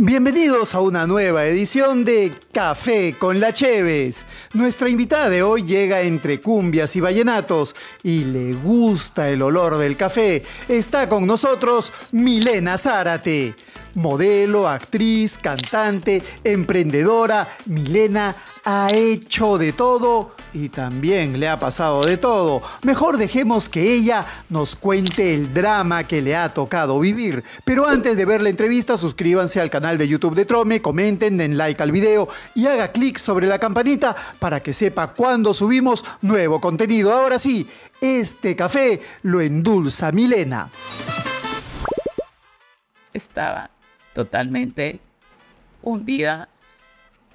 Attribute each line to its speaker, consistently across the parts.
Speaker 1: Bienvenidos a una nueva edición de Café con la Cheves. Nuestra invitada de hoy llega entre cumbias y vallenatos y le gusta el olor del café. Está con nosotros Milena Zárate. Modelo, actriz, cantante, emprendedora, Milena ha hecho de todo y también le ha pasado de todo. Mejor dejemos que ella nos cuente el drama que le ha tocado vivir. Pero antes de ver la entrevista, suscríbanse al canal de YouTube de Trome, comenten, den like al video y haga clic sobre la campanita para que sepa cuando subimos nuevo contenido. Ahora sí, este café lo endulza Milena. Estaba totalmente hundida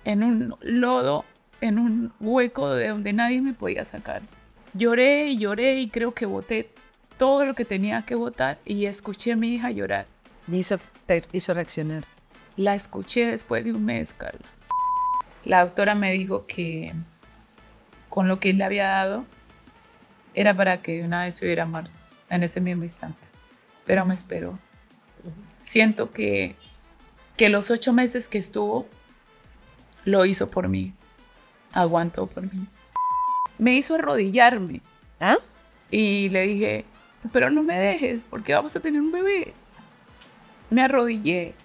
Speaker 1: en un lodo, en un hueco de donde nadie me podía sacar. Lloré y lloré y creo que boté todo lo que tenía que votar y escuché a mi hija llorar. Me hizo reaccionar. La escuché después de un mes, Carla. La doctora me dijo que con lo que le había dado era para que de una vez se hubiera muerto en ese mismo instante. Pero me esperó. Siento que, que los ocho meses que estuvo lo hizo por mí. Aguantó por mí. Me hizo arrodillarme. ¿Ah? Y le dije, pero no me dejes porque vamos a tener un bebé. Me arrodillé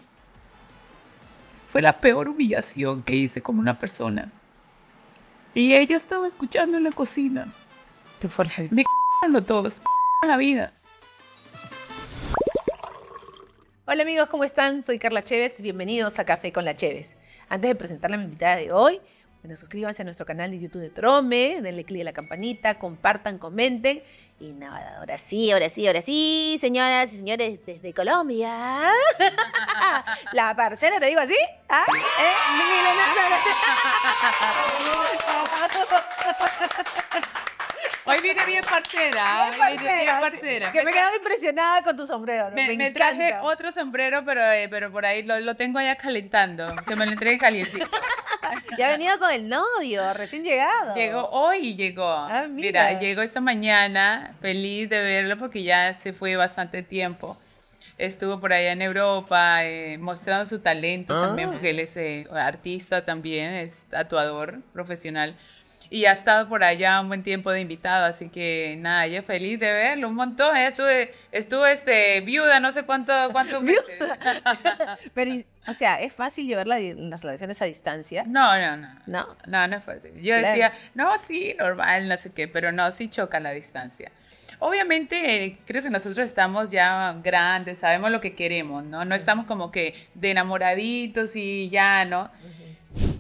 Speaker 1: fue la peor humillación que hice como una persona. Y ella estaba escuchando en la cocina. Qué fue? Me dos, lo todos, la vida. Hola amigos, ¿cómo están? Soy Carla Chévez, bienvenidos a Café con la Chévez. Antes de presentar a mi invitada de hoy, bueno, suscríbanse a nuestro canal de YouTube de Trome, denle clic a la campanita, compartan, comenten. Y nada, ahora sí, ahora sí, ahora sí, señoras y señores desde Colombia. la parcera, te digo así. ¿ah? Eh, Hoy viene bien parcera. Bien Que me, he quedado impresionada con tu sombrero. Me, traje otro sombrero, pero, eh, pero por ahí lo, lo, tengo allá calentando. Que me lo entregue calientito. ya ha venido con el novio, recién llegado. Llegó hoy, llegó. Ah, mira. llegó esta mañana, feliz de verlo porque ya se fue bastante tiempo estuvo por allá en Europa eh, mostrando su talento también, ah. porque él es eh, artista también, es tatuador profesional y ha estado por allá un buen tiempo de invitado, así que nada, ya feliz de verlo un montón. Ya estuve, estuve este, viuda no sé cuánto, cuántos meses. Pero, o sea, ¿es fácil llevar las relaciones a distancia? No, no, no. No, no, no es fácil. Yo decía, no, sí, normal, no sé qué, pero no, sí choca la distancia. Obviamente, creo que nosotros estamos ya grandes, sabemos lo que queremos, ¿no? No estamos como que de enamoraditos y ya, ¿no?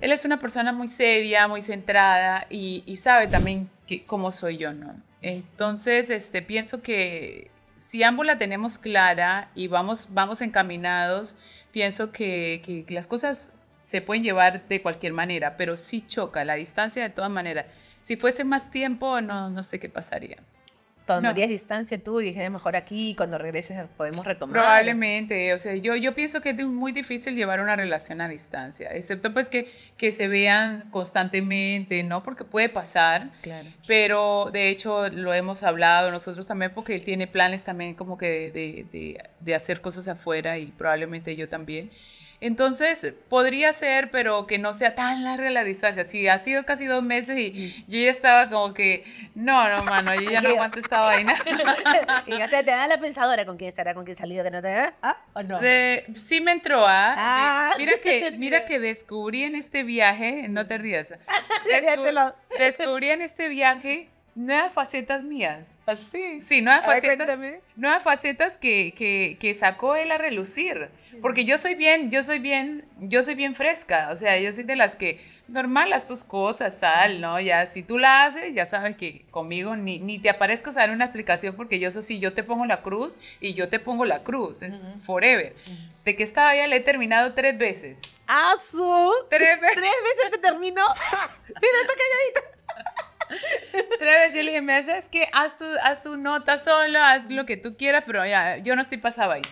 Speaker 1: Él es una persona muy seria, muy centrada y, sabe también cómo soy yo, ¿no? Entonces, este, pienso que si ambos la tenemos clara y vamos, vamos encaminados, pienso que, las cosas se pueden llevar de cualquier manera, pero sí choca la distancia de todas maneras. Si fuese más tiempo, no, no sé qué pasaría no no. distancia tú y dije, mejor aquí, cuando regreses podemos retomar. Probablemente, o sea, yo, yo pienso que es muy difícil llevar una relación a distancia, excepto pues que, que se vean constantemente, ¿no? Porque puede pasar, pero de hecho lo hemos hablado nosotros también porque él tiene planes también como que de hacer cosas afuera y probablemente yo también. Entonces, podría ser, pero que no sea tan larga la distancia. Si ha sido casi dos meses y mm. yo ya estaba como que, no, no, mano, yo ya no aguanto esta vaina. o sea, te da la pensadora con quién estará, con quién salido, que no te da, ¿ah? ¿O no? sí me entró, ¿ah? ah. mira que, mira que descubrí en este viaje, no te rías. descubrí en este viaje nuevas facetas mías. Pues sí, nuevas facetas. facetas que, sacó él a relucir. Porque yo soy bien, yo soy bien, yo soy bien fresca. O sea, yo soy de las que normal haz tus cosas, sal, ¿no? Ya, si tú la haces, ya sabes que conmigo ni, te aparezco a dar una explicación porque yo soy si yo te pongo la cruz y yo te pongo la cruz. Es forever. De que estaba ya le he terminado tres veces. Ah, su. ¿Tres veces? ¿Tres veces te terminó? Mira, está calladita tres veces yo le dije, me sabes que haz tu, haz tu nota solo, haz lo que tú quieras, pero ya, yo no estoy pasada ahí.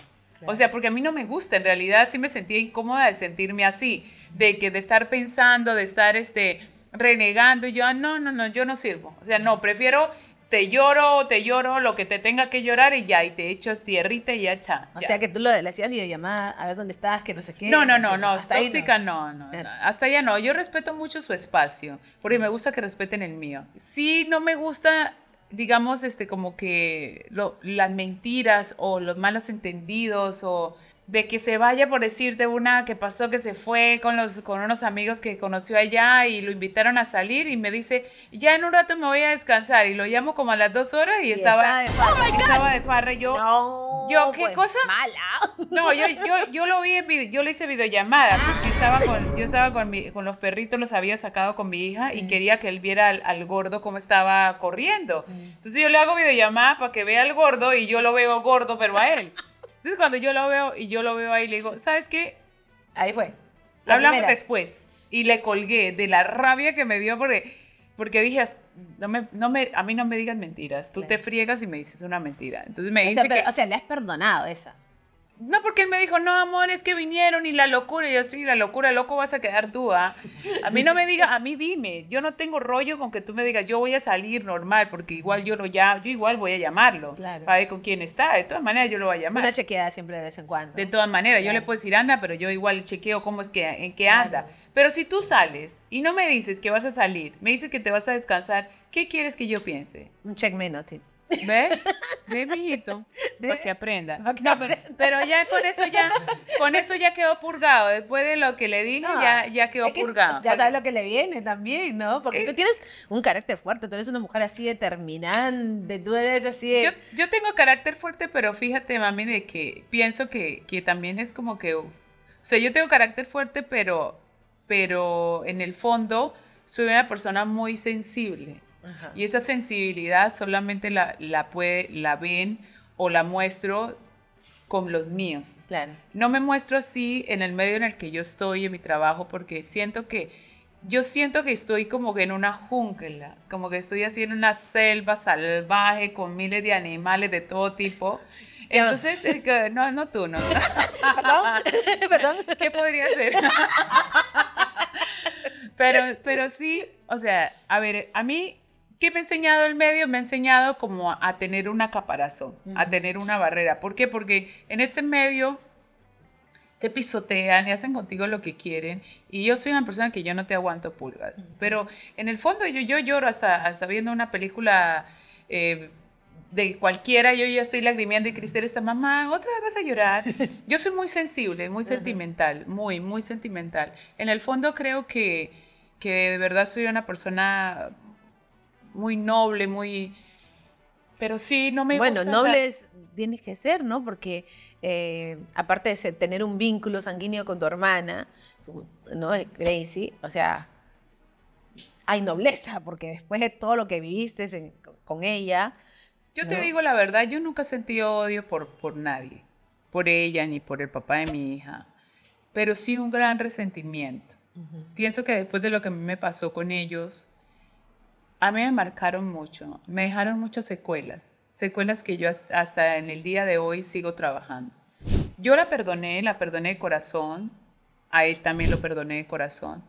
Speaker 1: O sea, porque a mí no me gusta, en realidad sí me sentía incómoda de sentirme así, de que de estar pensando, de estar este renegando, y yo, ah, no, no, no, yo no sirvo. O sea, no, prefiero te lloro, te lloro, lo que te tenga que llorar y ya, y te echas tierrita y ya cha. O sea que tú lo, le hacías videollamada, a ver dónde estás, que no sé qué. No, no, no, no, tóxica no. No, hasta ya no. Yo respeto mucho su espacio, porque me gusta que respeten el mío. Sí, no me gusta digamos, este, como que las mentiras o los malos entendidos o de que se vaya por decirte una que pasó que se fue con los con unos amigos que conoció allá y lo invitaron a salir y me dice ya en un rato me voy a descansar y lo llamo como a las dos horas y, oh estaba de farra. yo yo qué pues, cosa no yo, yo lo vi yo le hice videollamada porque ah. estaba con, yo estaba con, mi, con los perritos los había sacado con mi hija y mm. quería que él viera al, gordo cómo estaba corriendo mm. entonces yo le hago videollamada para que vea al gordo y yo lo veo gordo pero a él entonces cuando yo lo veo y yo lo veo ahí, le digo, ¿sabes qué? Ahí fue. Hablamos después. Y le colgué de la rabia que me dio porque, porque dije, no me, no me, a mí no me digas mentiras. Tú te friegas y me dices una mentira. Entonces me dice que... O sea, le has perdonado esa. No, porque él me dijo, no, amor, es que vinieron y la locura. Y yo, sí, la locura, loco vas a quedar tú, ¿ah? A mí no me diga, a mí dime. Yo no tengo rollo con que tú me digas, yo voy a salir normal, porque igual yo lo llamo, yo igual voy a llamarlo. Claro. Para ver con quién está. De todas maneras, yo lo voy a llamar. Una chequeada siempre de vez en cuando. De todas maneras, yo le puedo decir, anda, pero yo igual chequeo cómo es que, en qué anda. Pero si tú sales y no me dices que vas a salir, me dices que te vas a descansar, ¿qué quieres que yo piense? Un check me ¿Ve? Ve, mijito. Para que aprenda. no, pero, ya con eso ya, con eso ya quedó purgado. Después de lo que le dije, ya, quedó purgado. Ya sabes lo que le viene también, ¿no? Porque eh, tú tienes un carácter fuerte, tú eres una mujer así determinante, tú eres así yo, tengo carácter fuerte, pero fíjate, mami, de que pienso que, también es como que... o sea, yo tengo carácter fuerte, pero, pero en el fondo soy una persona muy sensible. Y esa sensibilidad solamente la, la, puede, la ven o la muestro con los míos. No me muestro así en el medio en el que yo estoy, en mi trabajo, porque siento que yo siento que estoy como que en una jungla, como que estoy así en una selva salvaje con miles de animales de todo tipo.
Speaker 2: Entonces,
Speaker 1: no, no tú, no. ¿Perdón? ¿Qué podría ser? pero, pero sí, o sea, a ver, a mí ¿Qué me ha enseñado el medio? Me ha enseñado como a, tener una caparazón, a tener una barrera. ¿Por qué? Porque en este medio te pisotean y hacen contigo lo que quieren. Y yo soy una persona que yo no te aguanto pulgas. Pero en el fondo yo, yo lloro hasta, hasta viendo una película eh, de cualquiera. Yo ya estoy lagrimeando y Cristel está, mamá, otra vez vas a llorar. yo soy muy sensible, muy sentimental, muy, muy sentimental. En el fondo creo que, que de verdad soy una persona muy noble, muy... Pero sí, no me bueno, gusta... Bueno, noble tienes que ser, ¿no? Porque eh, aparte de tener un vínculo sanguíneo con tu hermana, ¿no? Eh, Gracie, o sea, hay nobleza, porque después de todo lo que viviste con ella... Yo te digo la verdad, yo nunca sentí odio por, por nadie, por ella ni por el papá de mi hija, pero sí un gran resentimiento. Pienso que después de lo que a mí me pasó con ellos, a mí me marcaron mucho, me dejaron muchas secuelas, secuelas que yo hasta en el día de hoy sigo trabajando. Yo la perdoné, la perdoné de corazón, a él también lo perdoné de corazón,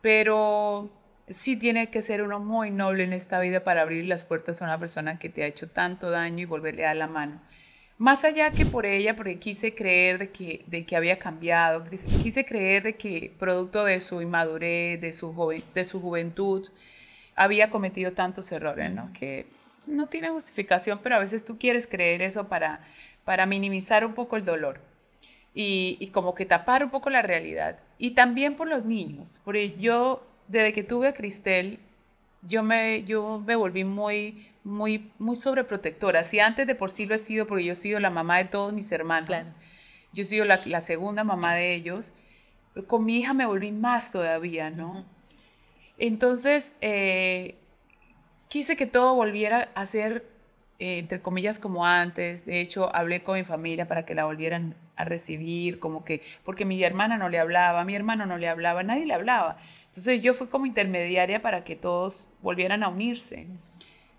Speaker 1: pero sí tiene que ser uno muy noble en esta vida para abrir las puertas a una persona que te ha hecho tanto daño y volverle a la mano. Más allá que por ella, porque quise creer de que, de que había cambiado, quise creer de que producto de su inmadurez, de su, de su juventud, había cometido tantos errores, ¿no? Que no tiene justificación, pero a veces tú quieres creer eso para, para minimizar un poco el dolor y, como que tapar un poco la realidad. Y también por los niños, porque yo, desde que tuve a Cristel, yo me, yo me volví muy, muy, muy sobreprotectora. Si antes de por sí lo he sido, porque yo he sido la mamá de todos mis hermanos, yo he sido la, segunda mamá de ellos, con mi hija me volví más todavía, ¿no? Entonces, eh, quise que todo volviera a ser, eh, entre comillas, como antes. De hecho, hablé con mi familia para que la volvieran a recibir, como que, porque mi hermana no le hablaba, mi hermano no le hablaba, nadie le hablaba. Entonces yo fui como intermediaria para que todos volvieran a unirse.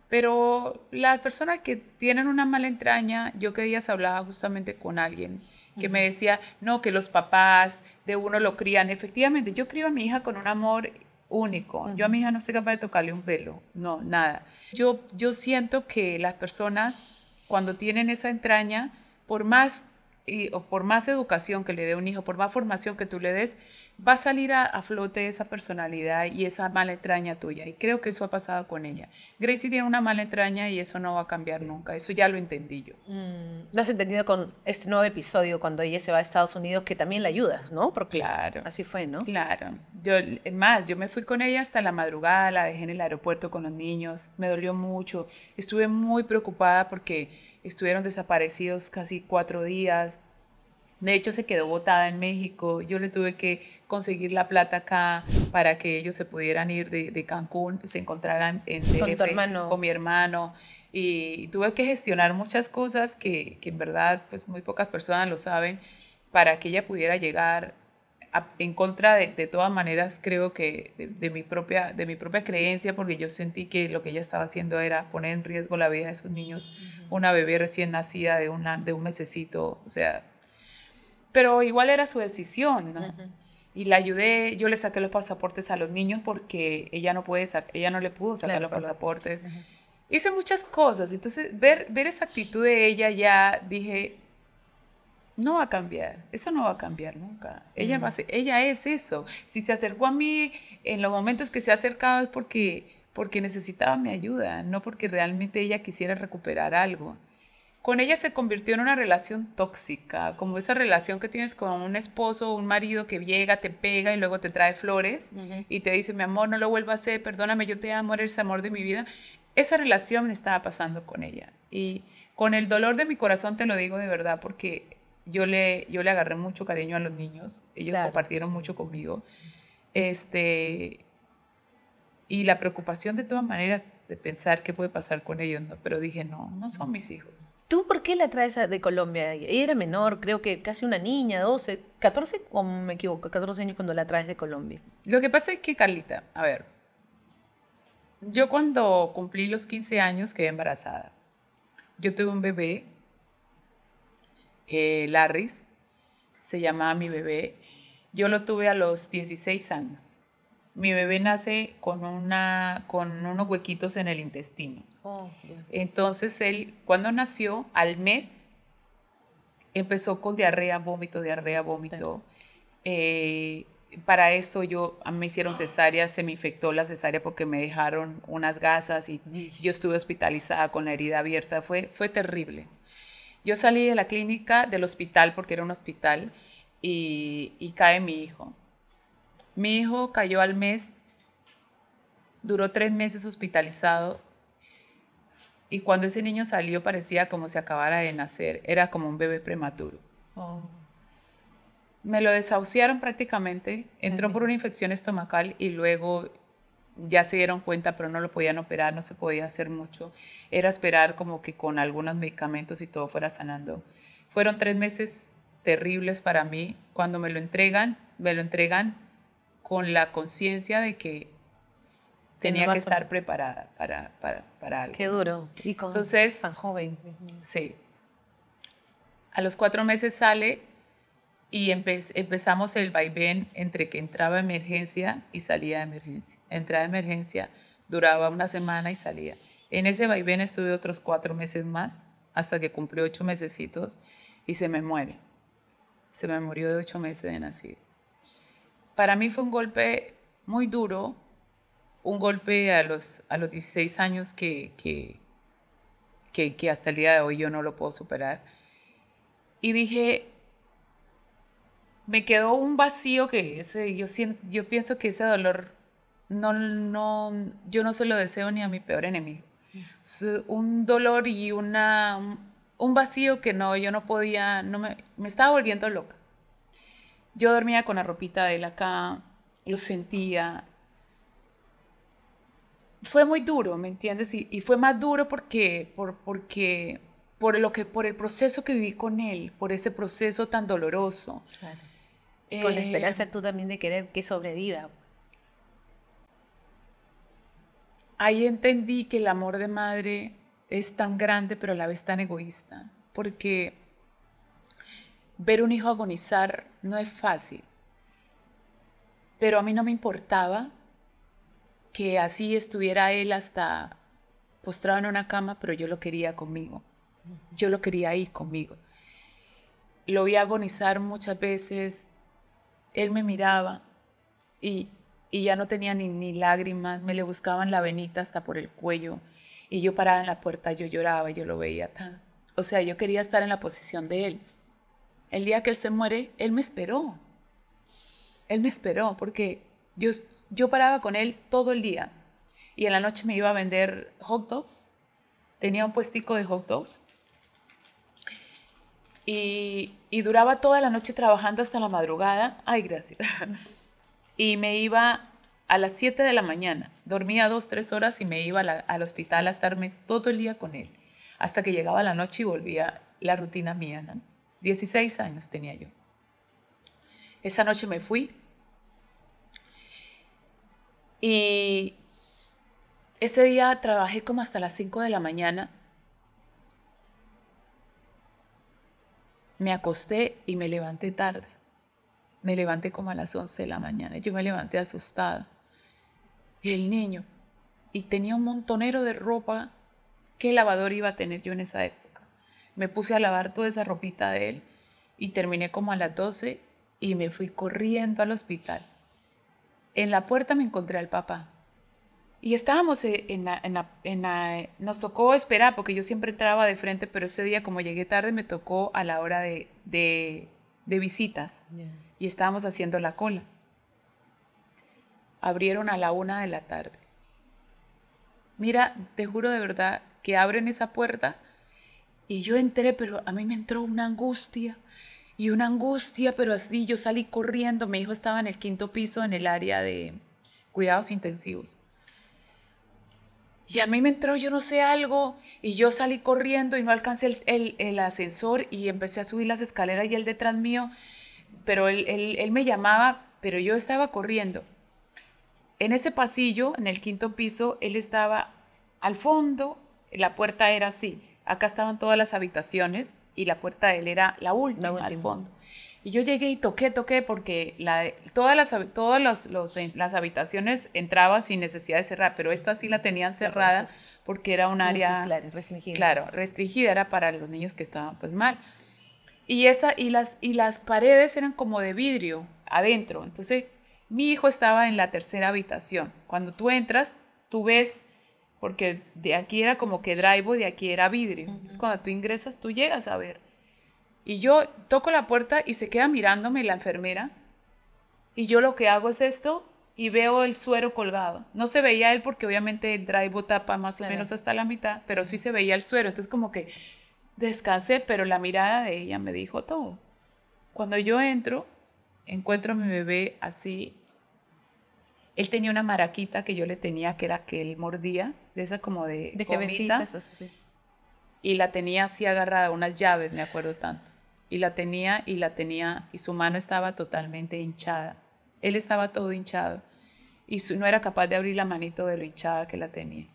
Speaker 1: Pero las personas que tienen una mala entraña, yo que días hablaba justamente con alguien que me decía, no, que los papás de uno lo crían. Efectivamente, yo crío a mi hija con un amor único. Yo a mi hija no soy capaz de tocarle un pelo, no, nada. Yo, yo siento que las personas, cuando tienen esa entraña, por más, y, o por más educación que le dé un hijo, por más formación que tú le des, va a salir a, flote esa personalidad y esa mala tuya. Y creo que eso ha pasado con ella. Gracie tiene una mala y eso no va a cambiar nunca. Eso ya lo entendí yo. Mm, lo has entendido con este nuevo episodio cuando ella se va a Estados Unidos, que también la ayudas, ¿no? Porque claro. Así fue, ¿no? Claro. Yo, más, yo me fui con ella hasta la madrugada, la dejé en el aeropuerto con los niños. Me dolió mucho. Estuve muy preocupada porque estuvieron desaparecidos casi cuatro días de hecho, se quedó botada en México. Yo le tuve que conseguir la plata acá para que ellos se pudieran ir de, Cancún, se encontraran en DF con, mi hermano. Y tuve que gestionar muchas cosas que, en verdad, pues muy pocas personas lo saben, para que ella pudiera llegar en contra de, todas maneras, creo que de, mi propia, de mi propia creencia, porque yo sentí que lo que ella estaba haciendo era poner en riesgo la vida de sus niños, una bebé recién nacida de, una, de un mesecito, o sea, pero igual era su decisión, ¿no? Y la ayudé, yo le saqué los pasaportes a los niños porque ella no, puede ella no le pudo sacar los pasaportes. Hice muchas cosas, entonces ver, ver esa actitud de ella ya dije, no va a cambiar, eso no va a cambiar nunca. Ella, va ella es eso. Si se acercó a mí en los momentos que se ha acercado es porque, porque necesitaba mi ayuda, no porque realmente ella quisiera recuperar algo con ella se convirtió en una relación tóxica, como esa relación que tienes con un esposo un marido que llega, te pega y luego te trae flores y te dice, mi amor, no lo vuelvas a hacer, perdóname, yo te amo, eres el amor de mi vida. Esa relación me estaba pasando con ella. Y con el dolor de mi corazón te lo digo de verdad, porque yo le, yo le agarré mucho cariño a los niños, ellos compartieron mucho conmigo. Este, y la preocupación de toda manera de pensar qué puede pasar con ellos, pero dije, no, no son mis hijos ¿Tú por qué la traes de Colombia? era menor, creo que casi una niña, 12, 14, o me equivoco, 14 años cuando la traes de Colombia. Lo que pasa es que, Carlita, a ver, yo cuando cumplí los 15 años quedé embarazada. Yo tuve un bebé, eh, Larris, se llamaba mi bebé. Yo lo tuve a los 16 años mi bebé nace con, una, con unos huequitos en el intestino. Oh, Entonces él, cuando nació, al mes, empezó con diarrea, vómito, diarrea, vómito. Eh, para eso yo, me hicieron cesárea, se me infectó la cesárea porque me dejaron unas gasas y yo estuve hospitalizada con la herida abierta. Fue, fue terrible. Yo salí de la clínica, del hospital, porque era un hospital, y cae mi hijo. Mi hijo cayó al mes, duró tres meses hospitalizado y cuando ese niño salió parecía como si acabara de nacer, era como un bebé prematuro. Oh. Me lo desahuciaron prácticamente, entró por una infección estomacal y luego ya se dieron cuenta, pero no lo podían operar, no se podía hacer mucho. Era esperar como que con algunos medicamentos y todo fuera sanando. Fueron tres meses terribles para mí. Cuando me lo entregan, me lo entregan con la conciencia de que tenía que estar preparada para, para, para, algo. Qué duro. Y con Entonces, tan joven. Sí. A los cuatro meses sale y empezamos el vaivén entre que entraba emergencia y salía de emergencia. Entraba emergencia, duraba una semana y salía. En ese vaivén estuve otros cuatro meses más hasta que cumplió ocho mesecitos y se me muere. Se me murió de ocho meses de nacido para mí fue un golpe muy duro, un golpe a los, a los 16 años que, que, hasta el día de hoy yo no lo puedo superar. Y dije, me quedó un vacío que ese, yo, yo pienso que ese dolor no, yo no se lo deseo ni a mi peor enemigo. un dolor y una, un vacío que no, yo no podía, no me estaba volviendo loca. Yo dormía con la ropita de él acá, lo sentía. Fue muy duro, ¿me entiendes? Y, fue más duro porque, por, porque por, lo que, por el proceso que viví con él, por ese proceso tan doloroso. Eh, con la esperanza tú también de querer que sobreviva. Pues. Ahí entendí que el amor de madre es tan grande, pero a la vez tan egoísta, porque Ver un hijo agonizar no es fácil, pero a mí no me importaba que así estuviera él hasta postrado en una cama, pero yo lo quería conmigo, yo lo quería ahí conmigo. Lo vi agonizar muchas veces, él me miraba y, ya no tenía ni, lágrimas, me le buscaban la venita hasta por el cuello y yo paraba en la puerta, yo lloraba, yo lo veía tan... O sea, yo quería estar en la posición de él. El día que Él se muere, Él me esperó. Él me esperó porque yo, yo paraba con Él todo el día. Y en la noche me iba a vender hot dogs. Tenía un puestico de hot dogs. Y, duraba toda la noche trabajando hasta la madrugada. Ay, gracias. Y me iba a las 7 de la mañana. Dormía dos, tres horas y me iba al hospital a estarme todo el día con él, hasta que llegaba la noche y volvía la rutina mía. 16 años tenía yo. Esa noche me fui y ese día trabajé como hasta las 5 de la mañana. Me acosté y me levanté tarde. Me levanté como a las 11 de la mañana. Yo me levanté asustada. Y el niño. Y tenía un montonero de ropa. ¿Qué lavador iba a tener yo en esa época? Me puse a lavar toda esa ropita de él y terminé como a las 12 y me fui corriendo al hospital. En la puerta me encontré al papá. Y estábamos en la, Nos tocó esperar porque yo siempre entraba de frente, pero ese día como llegué tarde me tocó a la hora de, de, visitas. Y estábamos haciendo la cola. Abrieron a la una de la tarde. Mira, te juro de verdad que abren esa puerta y yo entré, pero a mí me entró una angustia y una angustia, pero así yo salí corriendo. Mi hijo estaba en el quinto piso en el área de cuidados intensivos. Y a mí me entró, yo no sé algo, y yo salí corriendo y no alcancé el, ascensor y empecé a subir las escaleras y él detrás mío, pero él, él me llamaba, pero yo estaba corriendo. En ese pasillo, en el quinto piso, él estaba al fondo, la puerta era así, Acá estaban todas las habitaciones y la puerta de él era la última, al fondo. Y yo llegué y toqué, toqué, porque todas, las, todas los, eh, las habitaciones entraba sin necesidad de cerrar, pero esta sí la tenían cerrada porque era un área... claro, restringida. Claro, restringida, era para los niños que estaban pues mal. Y, esa, y, las, y las paredes eran como de vidrio adentro. Entonces, mi hijo estaba en la tercera habitación. Cuando tú entras, tú ves porque de aquí era como que driveo, de aquí era vidrio. Entonces cuando tú ingresas, tú llegas a ver. Y yo toco la puerta y se queda mirándome la enfermera. Y yo lo que hago es esto y veo el suero colgado. No se veía él porque obviamente el drive tapa más o menos hasta la mitad, pero sí se veía el suero. Entonces como que descansé, pero la mirada de ella me dijo todo. Cuando yo entro, encuentro a mi bebé así él tenía una maraquita que yo le tenía, que era que él mordía, de esa como de, de Y la tenía así agarrada, unas llaves, me acuerdo tanto. Y la tenía y la tenía y su mano estaba totalmente hinchada. Él estaba todo hinchado y su, no era capaz de abrir la manito de lo hinchada que la tenía.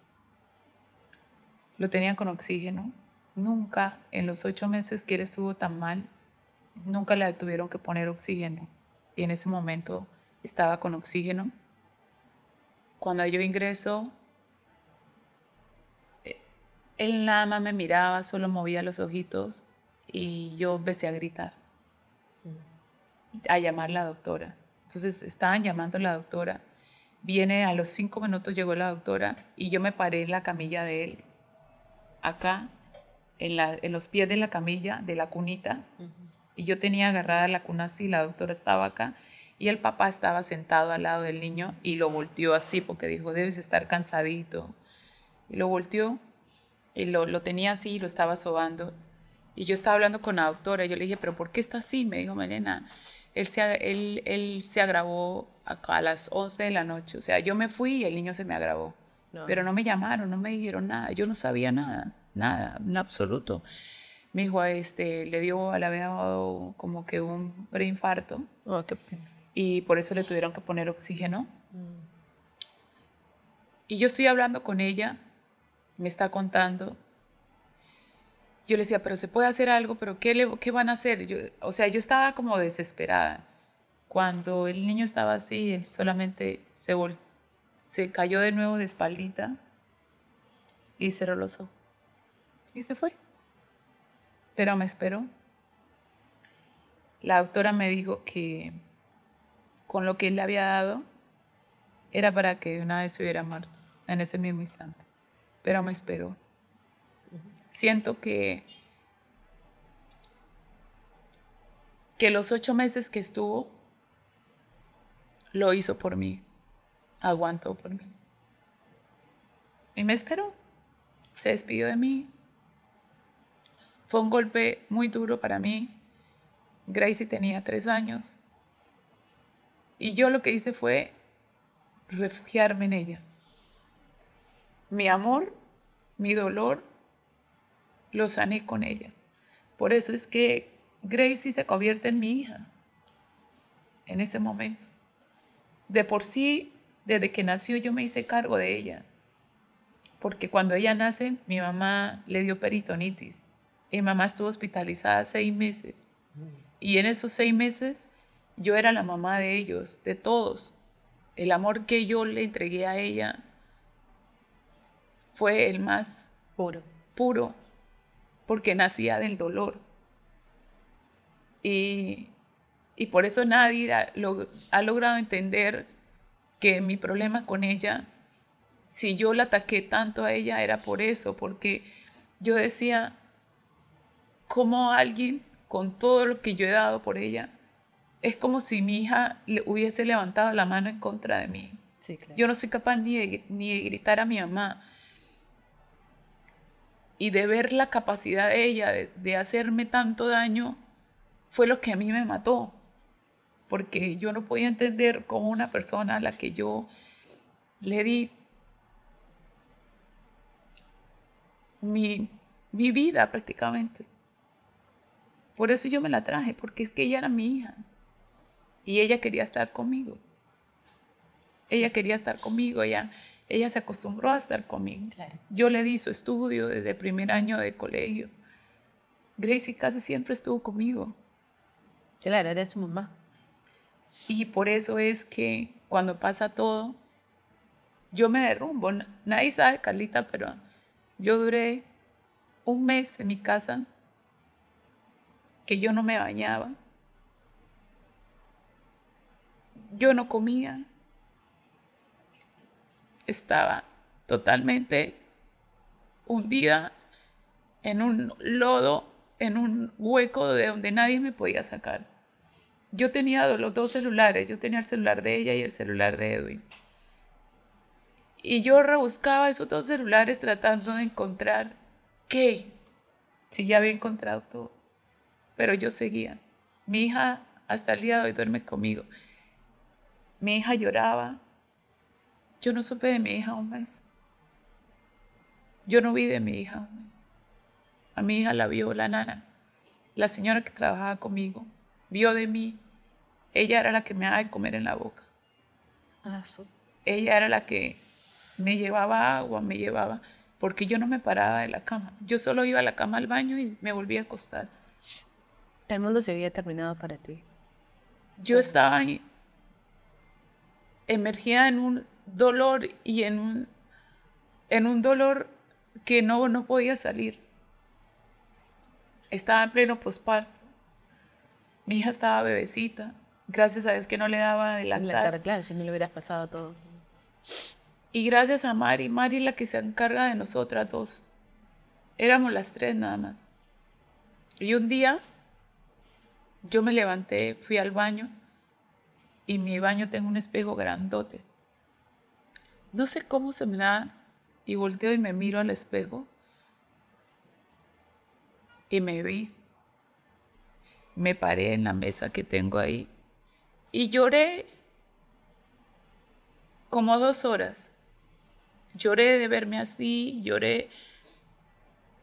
Speaker 1: Lo tenían con oxígeno. Nunca en los ocho meses que él estuvo tan mal, nunca le tuvieron que poner oxígeno. Y en ese momento estaba con oxígeno cuando yo ingreso, eh, él nada más me miraba, solo movía los ojitos y yo empecé a gritar, a llamar la doctora. Entonces estaban llamando a la doctora. Viene a los cinco minutos, llegó la doctora y yo me paré en la camilla de él, acá, en, los pies de la camilla, de la cunita. Y yo tenía agarrada la cuna así, la doctora estaba acá y el papá estaba sentado al lado del niño y lo volteó así porque dijo, debes estar cansadito. Y lo volteó y lo, tenía así y lo estaba sobando. Y yo estaba hablando con la doctora yo le dije, pero ¿por qué está así? Me dijo, Melena, él se, él, se agravó a, las 11 de la noche. O sea, yo me fui y el niño se me agravó. Pero no me llamaron, no me dijeron nada. Yo no sabía nada, nada, en absoluto. Mi hijo este, le dio, a la dado como que un preinfarto. Oh, qué y por eso le tuvieron que poner oxígeno. Mm. Y yo estoy hablando con ella, me está contando. Yo le decía, pero se puede hacer algo, pero ¿qué, le, qué van a hacer? o sea, yo estaba como desesperada. Cuando el niño estaba así, él solamente se, se cayó de nuevo de espaldita y cerró los ojos. Y se fue. Pero me esperó. La doctora me dijo que con lo que él le había dado era para que de una vez se hubiera muerto en ese mismo instante. Pero me esperó. Siento que, que los ocho meses que estuvo, lo hizo por mí, aguantó por mí. Y me esperó, se despidió de mí. Fue un golpe muy duro para mí. Gracie tenía tres años y yo lo que hice fue refugiarme en ella. Mi amor, mi dolor, lo sané con ella. Por eso es que Gracie se convierte en mi hija en ese momento. De por sí, desde que nació yo me hice cargo de ella, porque cuando ella nace, mi mamá le dio peritonitis. Mi mamá estuvo hospitalizada seis meses y en esos seis meses yo era la mamá de ellos, de todos. El amor que yo le entregué a ella fue el más puro, porque nacía del dolor. Y, por eso nadie ha, logrado entender que mi problema con ella, si yo la ataqué tanto a ella, era por eso, porque yo decía, ¿cómo alguien con todo lo que yo he dado por ella es como si mi hija le hubiese levantado la mano en contra de mí. Yo no soy capaz ni de, gritar a mi mamá. Y de ver la capacidad de ella de, hacerme tanto daño fue lo que a mí me mató. Porque yo no podía entender cómo una persona a la que yo le di mi, mi vida prácticamente. Por eso yo me la traje, porque es que ella era mi hija. Y ella quería estar conmigo. Ella quería estar conmigo, ella, ella se acostumbró a estar conmigo. Yo le di su estudio desde el primer año de colegio. Gracie casi siempre estuvo conmigo. Claro, era su mamá. Y por eso es que cuando pasa todo, yo me derrumbo. Nadie sabe, Carlita, pero yo duré un mes en mi casa que yo no me bañaba Yo no comía. Estaba totalmente hundida en un lodo, en un hueco de donde nadie me podía sacar. Yo tenía los dos celulares, yo tenía el celular de ella y el celular de Edwin. Y yo rebuscaba esos dos celulares tratando de encontrar qué, si ya había encontrado todo. Pero yo seguía. Mi hija hasta el día de hoy duerme conmigo. Mi hija lloraba. Yo no supe de mi hija un mes. Yo no vi de mi hija un A mi hija la vio la nana, la señora que trabajaba conmigo. Vio de mí. Ella era la que me daba de comer en la boca. Ah, Ella era la que me llevaba agua, me llevaba, porque yo no me paraba de la cama. Yo solo iba a la cama al baño y me volvía a acostar. El mundo se había terminado para ti. Yo estaba ahí emergía en un dolor y en un, en un dolor que no, no podía salir. Estaba en pleno posparto. Mi hija estaba bebecita. Gracias a Dios que no le daba de lactar. Claro, si no le hubieras pasado todo. Y gracias a Mari. Mari la que se encarga de nosotras dos. Éramos las tres nada más. Y un día yo me levanté, fui al baño y mi baño tengo un espejo grandote. No sé cómo se me da y volteo y me miro al espejo y me vi. Me paré en la mesa que tengo ahí y lloré como dos horas. Lloré de verme así, lloré,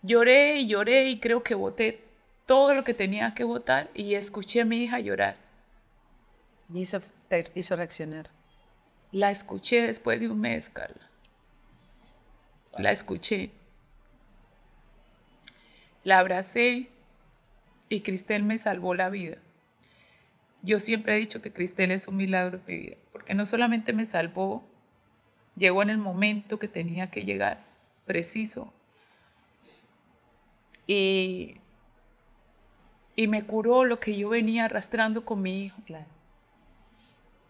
Speaker 1: lloré y lloré y creo que voté todo lo que tenía que votar y escuché a mi hija llorar. Y eso hizo reaccionar. La escuché después de un mes, Carla. La escuché. La abracé y Cristel me salvó la vida. Yo siempre he dicho que Cristel es un milagro de mi vida, porque no solamente me salvó, llegó en el momento que tenía que llegar, preciso, y, y me curó lo que yo venía arrastrando con mi hijo. Claro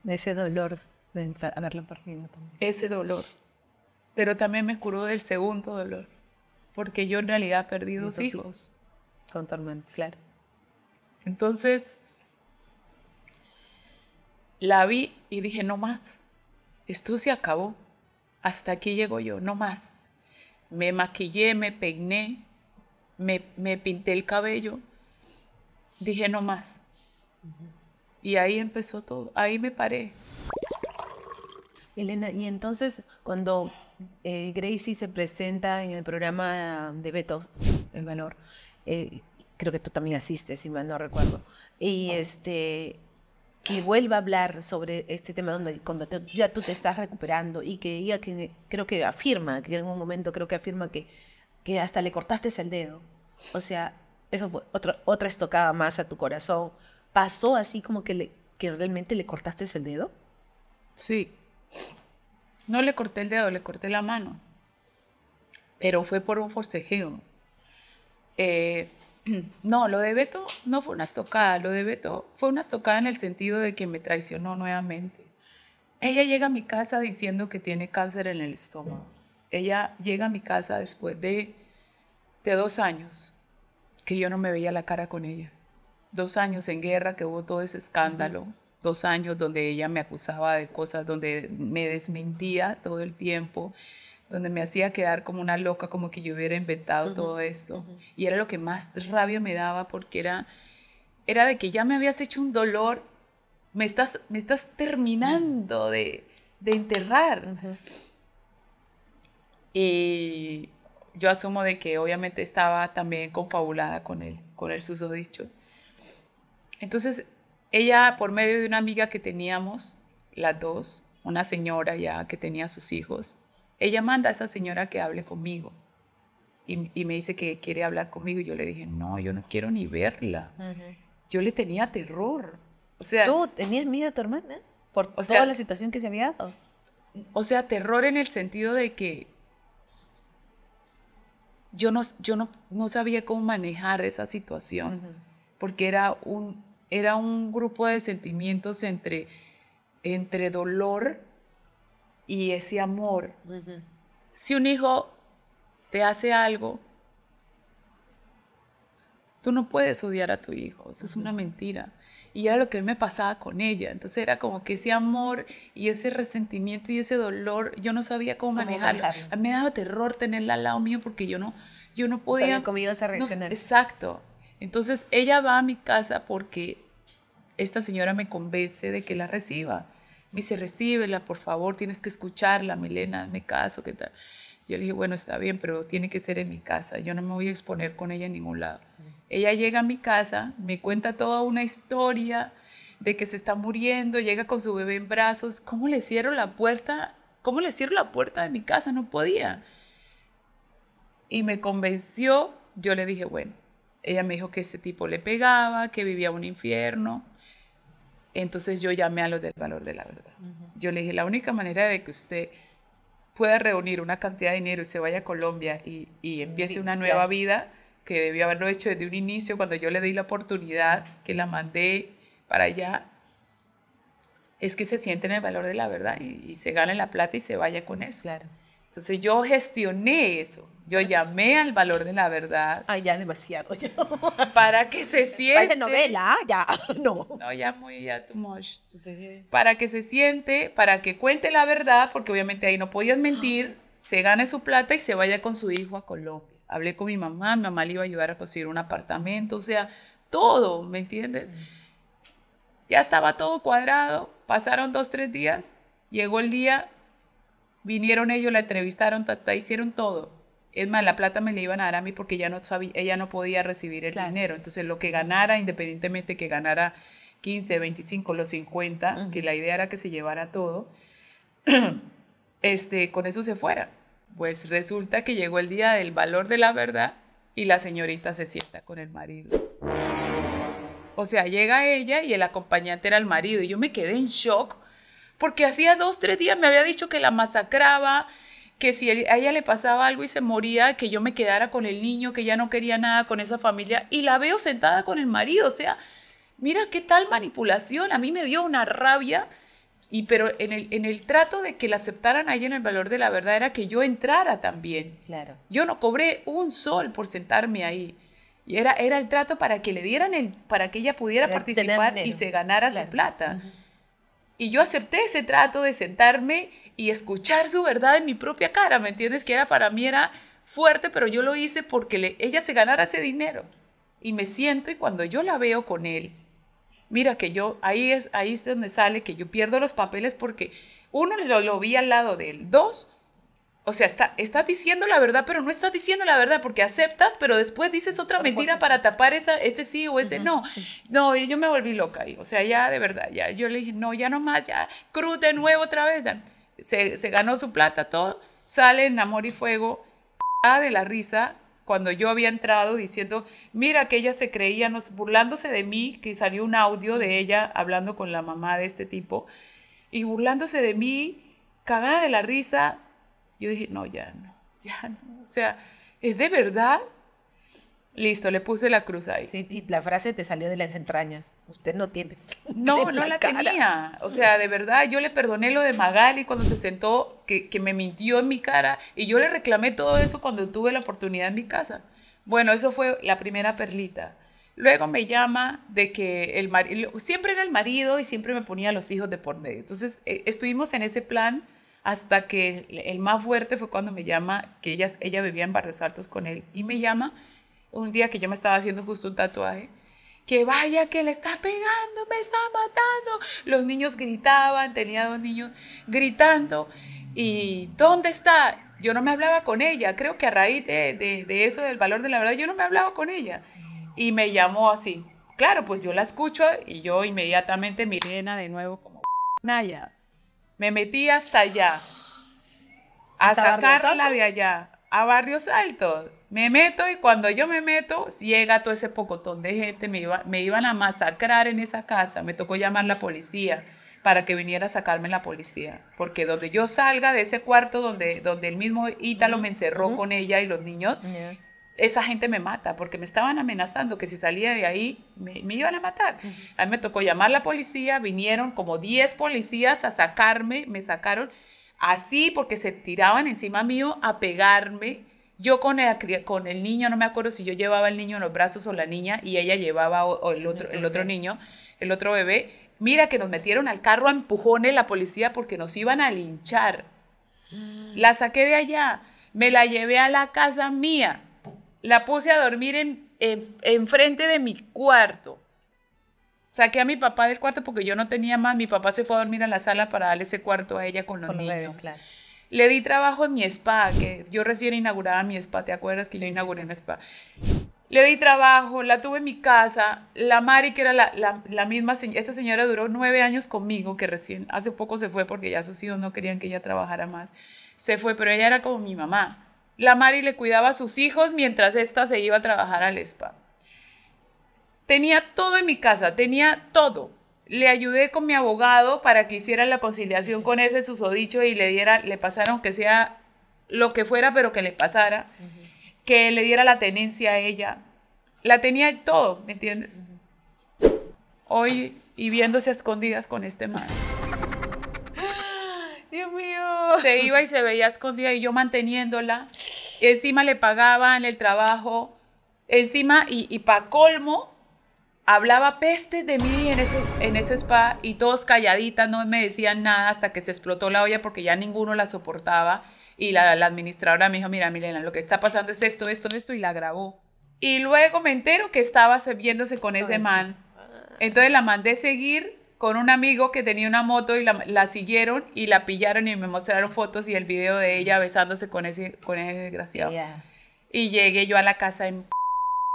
Speaker 1: ese dolor de haberlo perdido Ese dolor. Pero también me curó del segundo dolor, porque yo en realidad perdí dos hijos. Con claro. Entonces, la vi y dije, no más, esto se acabó, hasta aquí llego yo, no más. Me maquillé, me peiné, me, me pinté el cabello, dije, no más. Y ahí empezó todo, ahí me paré. Elena, y entonces cuando eh, Gracie se presenta en el programa de Beto, El Valor, eh, creo que tú también asiste, si mal no recuerdo, y este que vuelva a hablar sobre este tema donde cuando ya tú te estás recuperando y que diga que creo que afirma, que en un momento creo que afirma que, que hasta le cortaste el dedo. O sea, eso fue otra estocada más a tu corazón pasó así como que, le, realmente le cortaste el dedo? Sí. No le corté el dedo, le corté la mano. Pero fue por un forcejeo. Eh, no, lo de Beto no fue una estocada. Lo de Beto fue una estocada en el sentido de que me traicionó nuevamente. Ella llega a mi casa diciendo que tiene cáncer en el estómago. Ella llega a mi casa después de, de dos años que yo no me veía la cara con ella dos años en guerra que hubo todo ese escándalo, dos años donde ella me acusaba de cosas, donde me desmentía todo el tiempo, donde me hacía quedar como una loca, como que yo hubiera inventado todo esto. Y era lo que más rabia me daba porque era, era de que ya me habías hecho un dolor, me estás, me estás terminando de, de enterrar. Y yo asumo de que obviamente estaba también confabulada con él, con el susodicho entonces, ella, por medio de una amiga que teníamos, las dos, una señora ya que tenía sus hijos, ella manda a esa señora que hable conmigo. Y, me dice que quiere hablar conmigo. Y yo le dije, no, yo no quiero ni verla. Yo le tenía terror. O sea, ¿Tú tenías miedo a tu hermana? Por o toda la situación que se había dado. O sea, terror en el sentido de que yo no, yo no, sabía cómo manejar esa situación. Porque era un, era un grupo de sentimientos entre, entre dolor y ese amor. Si un hijo te hace algo, tú no puedes odiar a tu hijo, eso es una mentira. Y era lo que me pasaba con ella. Entonces era como que ese amor y ese resentimiento y ese dolor, yo no sabía cómo, manejarlo. me daba terror tenerla al lado mío porque yo no, yo no podía... exacto. Entonces ella va a mi casa porque esta señora me convence de que la reciba. Me dice, recíbela, por favor, tienes que escucharla, Milena, me caso, ¿qué tal? Yo le dije, bueno, está bien, pero tiene que ser en mi casa, yo no me voy a exponer con ella en ningún lado. Ella llega a mi casa, me cuenta toda una historia de que se está muriendo, llega con su bebé en brazos, ¿cómo le cierro la puerta? ¿Cómo le cierro la puerta de mi casa? No podía. Y me convenció, yo le dije, bueno, ella me dijo que ese tipo le pegaba, que vivía un infierno. Entonces yo llamé a los del valor de la verdad. Yo le dije, la única manera de que usted pueda reunir una cantidad de dinero y se vaya a Colombia y, empiece una nueva vida, que debió haberlo hecho desde un inicio, cuando yo le di la oportunidad, que la mandé para allá, es que se en el valor de la verdad y, se ganen la plata y se vaya con eso. Entonces yo gestioné eso. Yo llamé al valor de la verdad. Ay, ya demasiado. para que se siente. Parece novela, ya. No. No, ya muy, ya too much. Para que se siente, para que cuente la verdad, porque obviamente ahí no podías mentir, se gane su plata y se vaya con su hijo a Colombia. Hablé con mi mamá, mi mamá le iba a ayudar a conseguir un apartamento, o sea, todo, ¿me entiendes? Ya estaba todo cuadrado, pasaron dos, tres días, llegó el día, vinieron ellos, la entrevistaron, hicieron todo es más, la plata me la iban a dar a mí porque ella no, sabía, ella no podía recibir el dinero. Entonces, lo que ganara, independientemente que ganara 15, 25, los 50, que la idea era que se llevara todo, este, con eso se fuera. Pues resulta que llegó el día del valor de la verdad y la señorita se sienta con el marido. O sea, llega ella y el acompañante era el marido. Y yo me quedé en shock porque hacía dos, tres días me había dicho que la masacraba, que si a ella le pasaba algo y se moría, que yo me quedara con el niño, que ya no quería nada con esa familia, y la veo sentada con el marido, o sea, mira qué tal manipulación, a mí me dio una rabia, y pero en el, en el trato de que la aceptaran a ella en el valor de la verdad era que yo entrara también. Claro. Yo no cobré un sol por sentarme ahí. Y era, era el trato para que le dieran el, para que ella pudiera participar y se ganara su plata. Y yo acepté ese trato de sentarme y escuchar su verdad en mi propia cara, ¿me entiendes? Que era para mí era fuerte, pero yo lo hice porque ella se ganara ese dinero. Y me siento y cuando yo la veo con él, mira que yo, ahí es, ahí es donde sale que yo pierdo los papeles porque uno lo, lo vi al lado de él, dos, o sea, está, estás diciendo la verdad, pero no está diciendo la verdad porque aceptas, pero después dices otra mentira para tapar esa, ese sí o ese no. No, yo me volví loca, o sea, ya de verdad, ya. Yo le dije, no, ya no más, ya, cruz de nuevo otra vez. Se, se ganó su plata, todo. Sale en Amor y Fuego, de la risa, cuando yo había entrado diciendo, mira que ella se creía, nos burlándose de mí, que salió un audio de ella hablando con la mamá de este tipo, y burlándose de mí, cagada de la risa, yo dije, no, ya no, ya no. O sea, ¿es de verdad? Listo, le puse la cruz ahí. y la frase te salió de las entrañas. Usted no tiene. No, no la, tenía. O sea, de verdad, yo le perdoné lo de Magali cuando se sentó, que, que, me mintió en mi cara. Y yo le reclamé todo eso cuando tuve la oportunidad en mi casa. Bueno, eso fue la primera perlita. Luego me llama de que el marido, siempre era el marido y siempre me ponía a los hijos de por medio. Entonces, eh, estuvimos en ese plan hasta que el más fuerte fue cuando me llama, que ella, ella vivía en Barrios Altos con él, y me llama un día que yo me estaba haciendo justo un tatuaje, que vaya, que le está pegando, me está matando. Los niños gritaban, tenía dos niños gritando, y ¿dónde está? Yo no me hablaba con ella, creo que a raíz de, eso, del valor de la verdad, yo no me hablaba con ella. Y me llamó así. Claro, pues yo la escucho y yo inmediatamente miré de nuevo como Naya me metí hasta allá, a sacarla de allá, a Barrios Altos. Me meto y cuando yo me meto, llega todo ese pocotón de gente, me, iba, me iban a masacrar en esa casa, me tocó llamar la policía para que viniera a sacarme la policía. Porque donde yo salga de ese cuarto donde, donde el mismo Ítalo me encerró con ella y los niños, esa gente me mata, porque me estaban amenazando que si salía de ahí me, iban a matar. A mí me tocó llamar la policía, vinieron como 10 policías a sacarme, me sacaron así porque se tiraban encima mío a pegarme. Yo con el, con el niño, no me acuerdo si yo llevaba el niño en los brazos o la niña y ella llevaba el, otro, el otro niño, el otro bebé. Mira que nos metieron al carro a empujones la policía porque nos iban a linchar. Mm. La saqué de allá, me la llevé a la casa mía la puse a dormir enfrente en, frente de mi cuarto. Saqué a mi papá del cuarto porque yo no tenía más. Mi papá se fue a dormir a la sala para darle ese cuarto a ella con los niños. Le di trabajo en mi spa, que yo recién inauguraba mi spa, ¿te acuerdas que yo inauguré mi spa? Le di trabajo, la tuve en mi casa. La Mari, que era la, la, la misma, esta señora duró nueve años conmigo, que recién, hace poco se fue porque ya sus hijos no querían que ella trabajara más. Se fue, pero ella era como mi mamá la Mari le cuidaba a sus hijos mientras ésta se iba a trabajar al spa. Tenía todo en mi casa, tenía todo. Le ayudé con mi abogado para que hiciera la conciliación con ese susodicho y le diera, le pasaron que sea lo que fuera, pero que le pasara, que le diera la tenencia a ella. La tenía todo, ¿me entiendes? Hoy y viéndose escondidas con este mal. Dios mío. Se iba y se veía escondida y yo manteniéndola. Encima le pagaban el trabajo. Encima, y, y pa' colmo, hablaba peste de mí en ese, en ese spa y todos calladitas, no me decían nada hasta que se explotó la olla porque ya ninguno la soportaba. Y la, administradora me dijo, mira, Milena, lo que está pasando es esto, esto, esto, y la grabó. Y luego me entero que estaba viéndose con ese man. Entonces la mandé seguir con un amigo que tenía una moto y la, siguieron y la pillaron y me mostraron fotos y el video de ella besándose con ese, con ese desgraciado. Y llegué yo a la casa en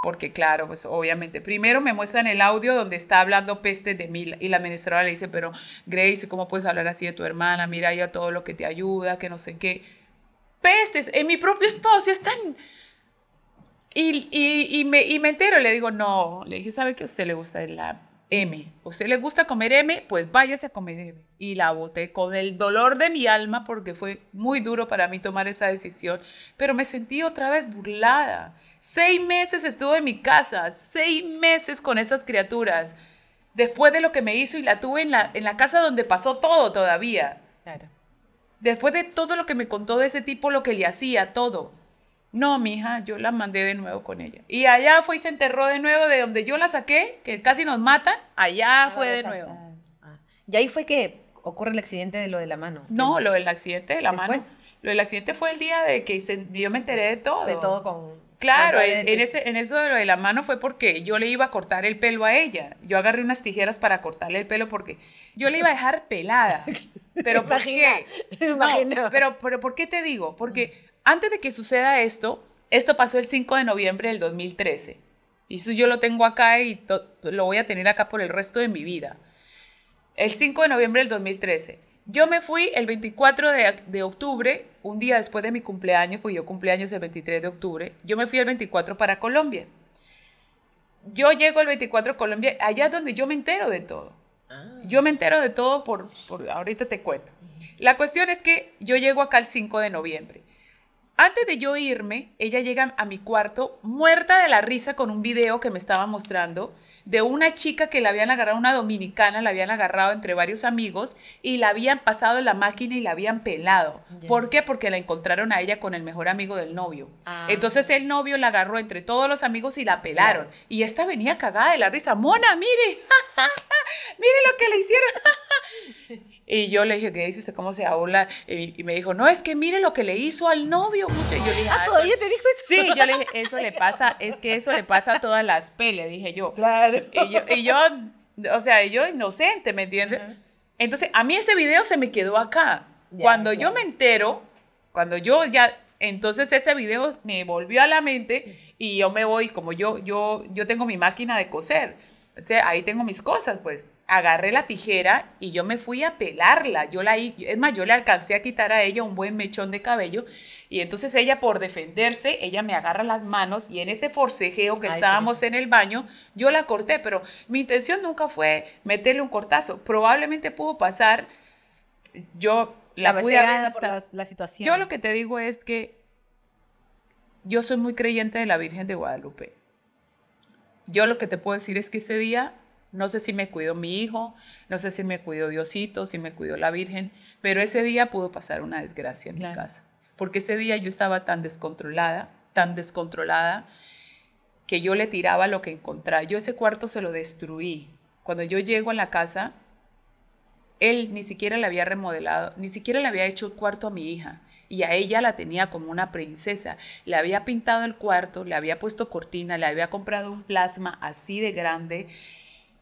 Speaker 1: porque claro, pues obviamente, primero me muestran el audio donde está hablando peste de mí y la ministra le dice, pero Grace, ¿cómo puedes hablar así de tu hermana? Mira ya todo lo que te ayuda, que no sé qué. Pestes, en mi propio espacio están... Y, y, y, me, y me entero, le digo, no, le dije, ¿sabe que a usted le gusta la M. ¿Usted le gusta comer M? Pues váyase a comer M. Y la boté con el dolor de mi alma porque fue muy duro para mí tomar esa decisión. Pero me sentí otra vez burlada. Seis meses estuve en mi casa, seis meses con esas criaturas. Después de lo que me hizo y la tuve en la, en la casa donde pasó todo todavía. Después de todo lo que me contó de ese tipo, lo que le hacía, todo. No, mija, yo la mandé de nuevo con ella. Y allá fue y se enterró de nuevo de donde yo la saqué, que casi nos mata, allá ah, fue de nuevo. Ah. Y ahí fue que ocurre el accidente de lo de la mano. No, lo del accidente de la mano. Lo del accidente fue el día de que yo me enteré de todo. De todo con... Claro, en, eso de lo de la mano fue porque yo le iba a cortar el pelo a ella. Yo agarré unas tijeras para cortarle el pelo porque yo le iba a dejar pelada. pero ¿por qué? pero, pero ¿por qué te digo? Porque antes de que suceda esto, esto pasó el 5 de noviembre del 2013. Y eso yo lo tengo acá y lo voy a tener acá por el resto de mi vida. El 5 de noviembre del 2013. Yo me fui el 24 de, octubre, un día después de mi cumpleaños, porque yo cumpleaños el 23 de octubre, yo me fui el 24 para Colombia. Yo llego el 24 a Colombia, allá es donde yo me entero de todo. Ah. Yo me entero de todo por, por ahorita te cuento. La cuestión es que yo llego acá el 5 de noviembre. Antes de yo irme, ella llega a mi cuarto muerta de la risa con un video que me estaba mostrando de una chica que la habían agarrado, una dominicana, la habían agarrado entre varios amigos y la habían pasado en la máquina y la habían pelado. ¿Por qué? Porque la encontraron a ella con el mejor amigo del novio. Ah. Entonces el novio la agarró entre todos los amigos y la pelaron. Y esta venía cagada de la risa. Mona, mire, mire lo que le hicieron. Y yo le dije, ¿qué dice usted? ¿Cómo se habla? Y, me dijo, no, es que mire lo que le hizo al novio. Mucho. Y yo le dije, ah, ah ¿todavía te dijo eso? Sí, yo le dije, eso le pasa, es que eso le pasa a todas las peleas, dije yo. Claro. Y yo, o sea, yo inocente, ¿me entiendes? Entonces, a mí ese video se me quedó acá. cuando yo me entero, cuando yo ya entonces ese video me volvió a la mente y yo me voy, como yo, yo, yo tengo mi máquina de coser, o sea, ahí tengo mis cosas, pues agarré la tijera y yo me fui a pelarla. Yo la, es más, yo le alcancé a quitar a ella un buen mechón de cabello y entonces ella por defenderse, ella me agarra las manos y en ese forcejeo que estábamos en el baño, yo la corté, pero mi intención nunca fue meterle un cortazo. Probablemente pudo pasar, yo la, la pude la situación. Yo lo que te digo es que yo soy muy creyente de la Virgen de Guadalupe. Yo lo que te puedo decir es que ese día no sé si me cuidó mi hijo, no sé si me cuidó Diosito, si me cuidó la Virgen, pero ese día pudo pasar una desgracia en mi casa, porque ese día yo estaba tan descontrolada, tan descontrolada, que yo le tiraba lo que encontraba. Yo ese cuarto se lo destruí. Cuando yo llego a la casa, él ni siquiera le había remodelado, ni siquiera le había hecho cuarto a mi hija y a ella la tenía como una princesa. Le había pintado el cuarto, le había puesto cortina, le había comprado un plasma así de grande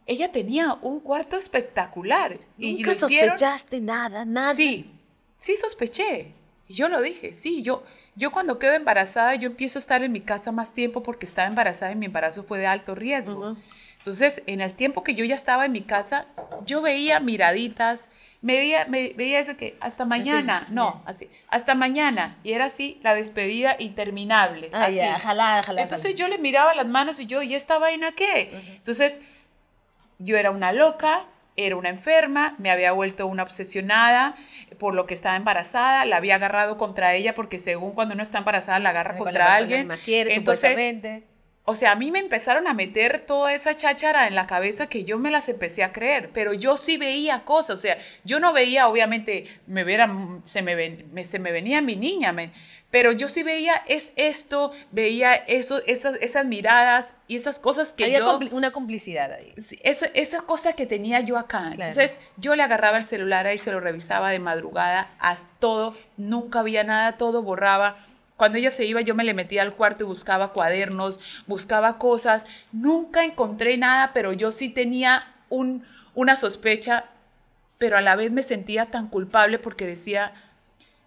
Speaker 1: ella tenía un cuarto espectacular. y Nunca sospechaste nada, nada. Sí, sí sospeché. Yo lo dije, sí, yo, yo cuando quedo embarazada, yo empiezo a estar en mi casa más tiempo porque estaba embarazada y mi embarazo fue de alto riesgo. Entonces, en el tiempo que yo ya estaba en mi casa, yo veía miraditas, me veía, veía eso que hasta mañana, no, así, hasta mañana, y era así la despedida interminable. Ah, así. jalada, jalada. Entonces yo le miraba las manos y yo, ¿y esta vaina qué? Entonces, yo era una loca, era una enferma, me había vuelto una obsesionada por lo que estaba embarazada, la había agarrado contra ella porque según cuando uno está embarazada la agarra contra la alguien. Quiere, Entonces, o sea, a mí me empezaron a meter toda esa cháchara en la cabeza que yo me las empecé a creer, pero yo sí veía cosas, o sea, yo no veía, obviamente, me se, me se me venía mi niña, me, pero yo sí veía es esto, veía eso, esas, esas miradas y esas cosas que Había una complicidad ahí. Esa, cosa que tenía yo acá. Entonces yo le agarraba el celular ahí, se lo revisaba de madrugada, hasta todo, nunca había nada, todo borraba. Cuando ella se iba, yo me le metía al cuarto y buscaba cuadernos, buscaba cosas. Nunca encontré nada, pero yo sí tenía un, una sospecha, pero a la vez me sentía tan culpable porque decía,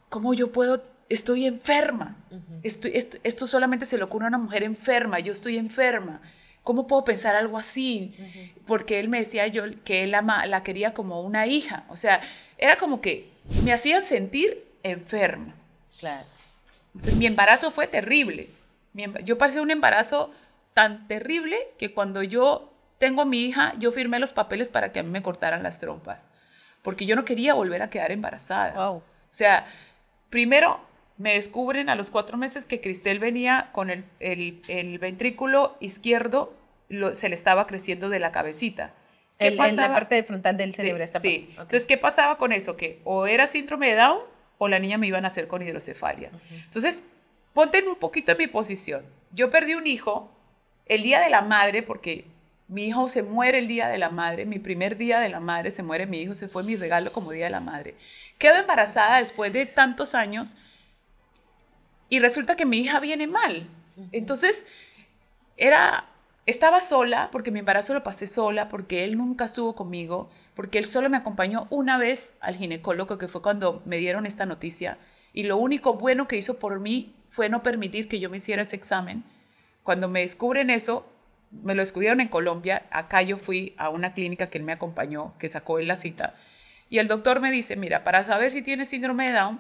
Speaker 1: ¿cómo yo puedo estoy enferma. esto, solamente se lo cura a una mujer enferma, yo estoy enferma. ¿Cómo puedo pensar algo así? Porque él me decía yo que él la quería como una hija. O sea, era como que me hacían sentir enferma. Claro. mi embarazo fue terrible. Yo pasé un embarazo tan terrible que cuando yo tengo a mi hija, yo firmé los papeles para que a mí me cortaran las trompas. Porque yo no quería volver a quedar embarazada. Wow. O sea, primero me descubren a los cuatro meses que Cristel venía con el, ventrículo izquierdo, se le estaba creciendo de la cabecita. en la parte frontal del cerebro. sí. Entonces, ¿qué pasaba con eso? Que o era síndrome de Down o la niña me iba a nacer con hidrocefalia. Entonces, ponten un poquito en mi posición. Yo perdí un hijo el día de la madre, porque mi hijo se muere el día de la madre, mi primer día de la madre se muere mi hijo, se fue mi regalo como día de la madre. Quedo embarazada después de tantos años y resulta que mi hija viene mal. Entonces, era, estaba sola, porque mi embarazo lo pasé sola, porque él nunca estuvo conmigo, porque él solo me acompañó una vez al ginecólogo, que fue cuando me dieron esta noticia. Y lo único bueno que hizo por mí fue no permitir que yo me hiciera ese examen. Cuando me descubren eso, me lo descubrieron en Colombia, acá yo fui a una clínica que él me acompañó, que sacó él la cita, y el doctor me dice, mira, para saber si tienes síndrome de Down,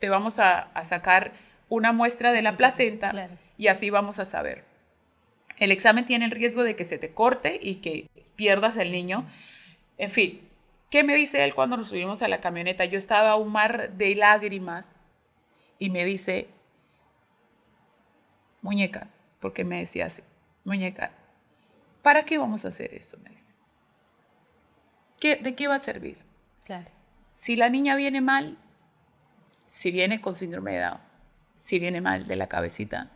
Speaker 1: te vamos a sacar una muestra de la placenta y así vamos a saber. El examen tiene el riesgo de que se te corte y que pierdas al niño. En fin, ¿qué me dice él cuando nos subimos a la camioneta? Yo estaba a un mar de lágrimas y me dice, muñeca, porque me decía así, muñeca, ¿para qué vamos a hacer eso? Me dice. ¿De qué va a servir? Claro. Si la niña viene mal, si viene con síndrome de Down, si viene mal de la cabecita.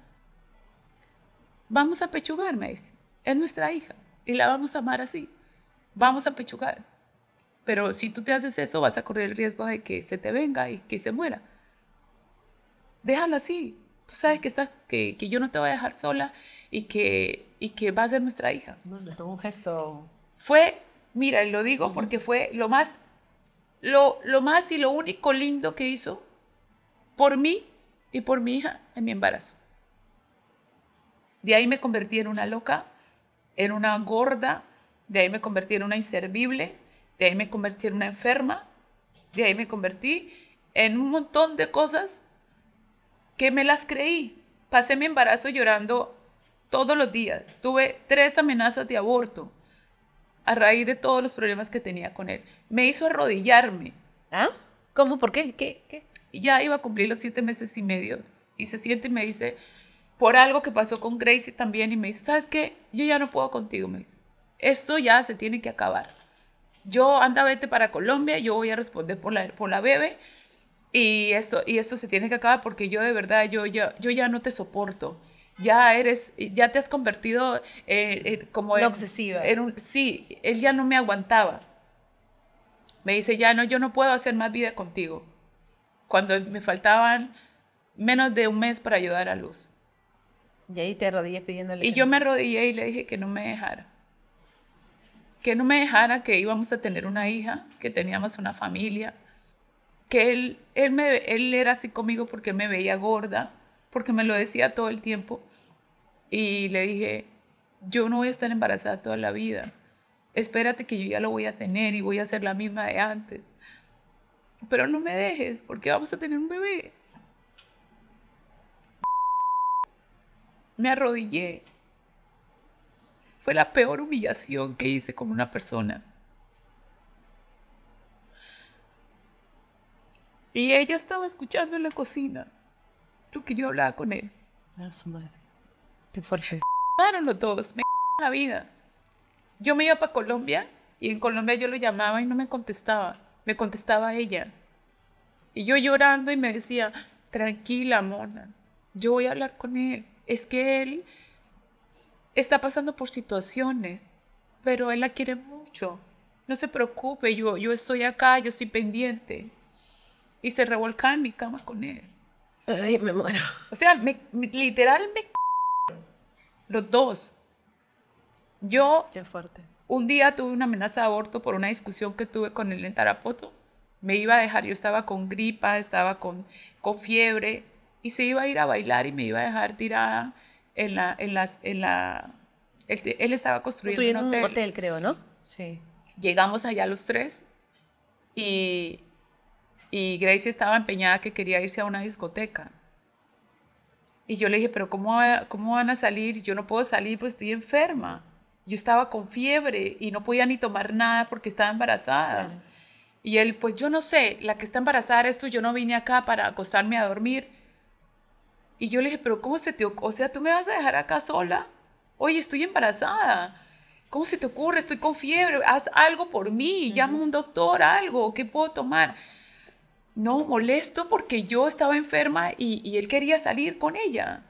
Speaker 1: Vamos a pechugar, me dice. Es nuestra hija y la vamos a amar así. Vamos a pechugar. Pero si tú te haces eso, vas a correr el riesgo de que se te venga y que se muera. Déjalo así. Tú sabes que, estás, que, yo no te voy a dejar sola y que, y que va a ser nuestra hija. un gesto. Fue, mira, y lo digo porque fue lo más, lo, lo más y lo único lindo que hizo por mí y por mi hija en mi embarazo. De ahí me convertí en una loca, en una gorda, de ahí me convertí en una inservible, de ahí me convertí en una enferma, de ahí me convertí en un montón de cosas que me las creí. Pasé mi embarazo llorando todos los días. Tuve tres amenazas de aborto a raíz de todos los problemas que tenía con él. Me hizo arrodillarme. ¿Ah? ¿Cómo? ¿Por qué? ¿Qué? ¿Qué? ya iba a cumplir los siete meses y medio. Y se siente y me dice, por algo que pasó con Gracie también, y me dice, ¿sabes qué? Yo ya no puedo contigo, me dice. Esto ya se tiene que acabar. Yo anda, vete para Colombia, yo voy a responder por la, por la bebé. Y esto, y esto se tiene que acabar porque yo de verdad, yo, yo ya no te soporto. Ya eres, ya te has convertido eh, como... En, obsesiva. sí, él ya no me aguantaba. Me dice, ya no, yo no puedo hacer más vida contigo cuando me faltaban menos de un mes para ayudar a Luz. Y ahí te arrodillé pidiéndole. Y yo me arrodillé y le dije que no me dejara. Que no me dejara que íbamos a tener una hija, que teníamos una familia. Que él, él, me, él era así conmigo porque me veía gorda, porque me lo decía todo el tiempo. Y le dije, yo no voy a estar embarazada toda la vida. Espérate que yo ya lo voy a tener y voy a ser la misma de antes pero no me dejes porque vamos a tener un bebé. Me arrodillé. Fue la peor humillación que hice con una persona. Y ella estaba escuchando en la cocina Tú que yo hablaba con él. A ah, su madre. Qué Me los dos, me la vida. Yo me iba para Colombia y en Colombia yo lo llamaba y no me contestaba me contestaba ella. Y yo llorando y me decía, tranquila, Mona, yo voy a hablar con él. Es que él está pasando por situaciones, pero él la quiere mucho. No se preocupe, yo, yo estoy acá, yo estoy pendiente. Y se revolcaba en mi cama con él. Ay, me muero. O sea, me, me, literal me... Los dos. Yo... Qué fuerte. Un día tuve una amenaza de aborto por una discusión que tuve con el en Tarapoto. Me iba a dejar, yo estaba con gripa, estaba con, con fiebre y se iba a ir a bailar y me iba a dejar tirada en la... En las, en la él, estaba construyendo, un, hotel. creo, ¿no? Sí. Llegamos allá los tres y, y Gracie estaba empeñada que quería irse a una discoteca. Y yo le dije, pero ¿cómo, cómo van a salir? Yo no puedo salir, pues estoy enferma yo estaba con fiebre y no podía ni tomar nada porque estaba embarazada. Y él, pues yo no sé, la que está embarazada esto tú, yo no vine acá para acostarme a dormir. Y yo le dije, pero ¿cómo se te O sea, ¿tú me vas a dejar acá sola? Oye, estoy embarazada. ¿Cómo se te ocurre? Estoy con fiebre. Haz algo por mí. Llama a un doctor, algo. ¿Qué puedo tomar? No, molesto porque yo estaba enferma y, él quería salir con ella.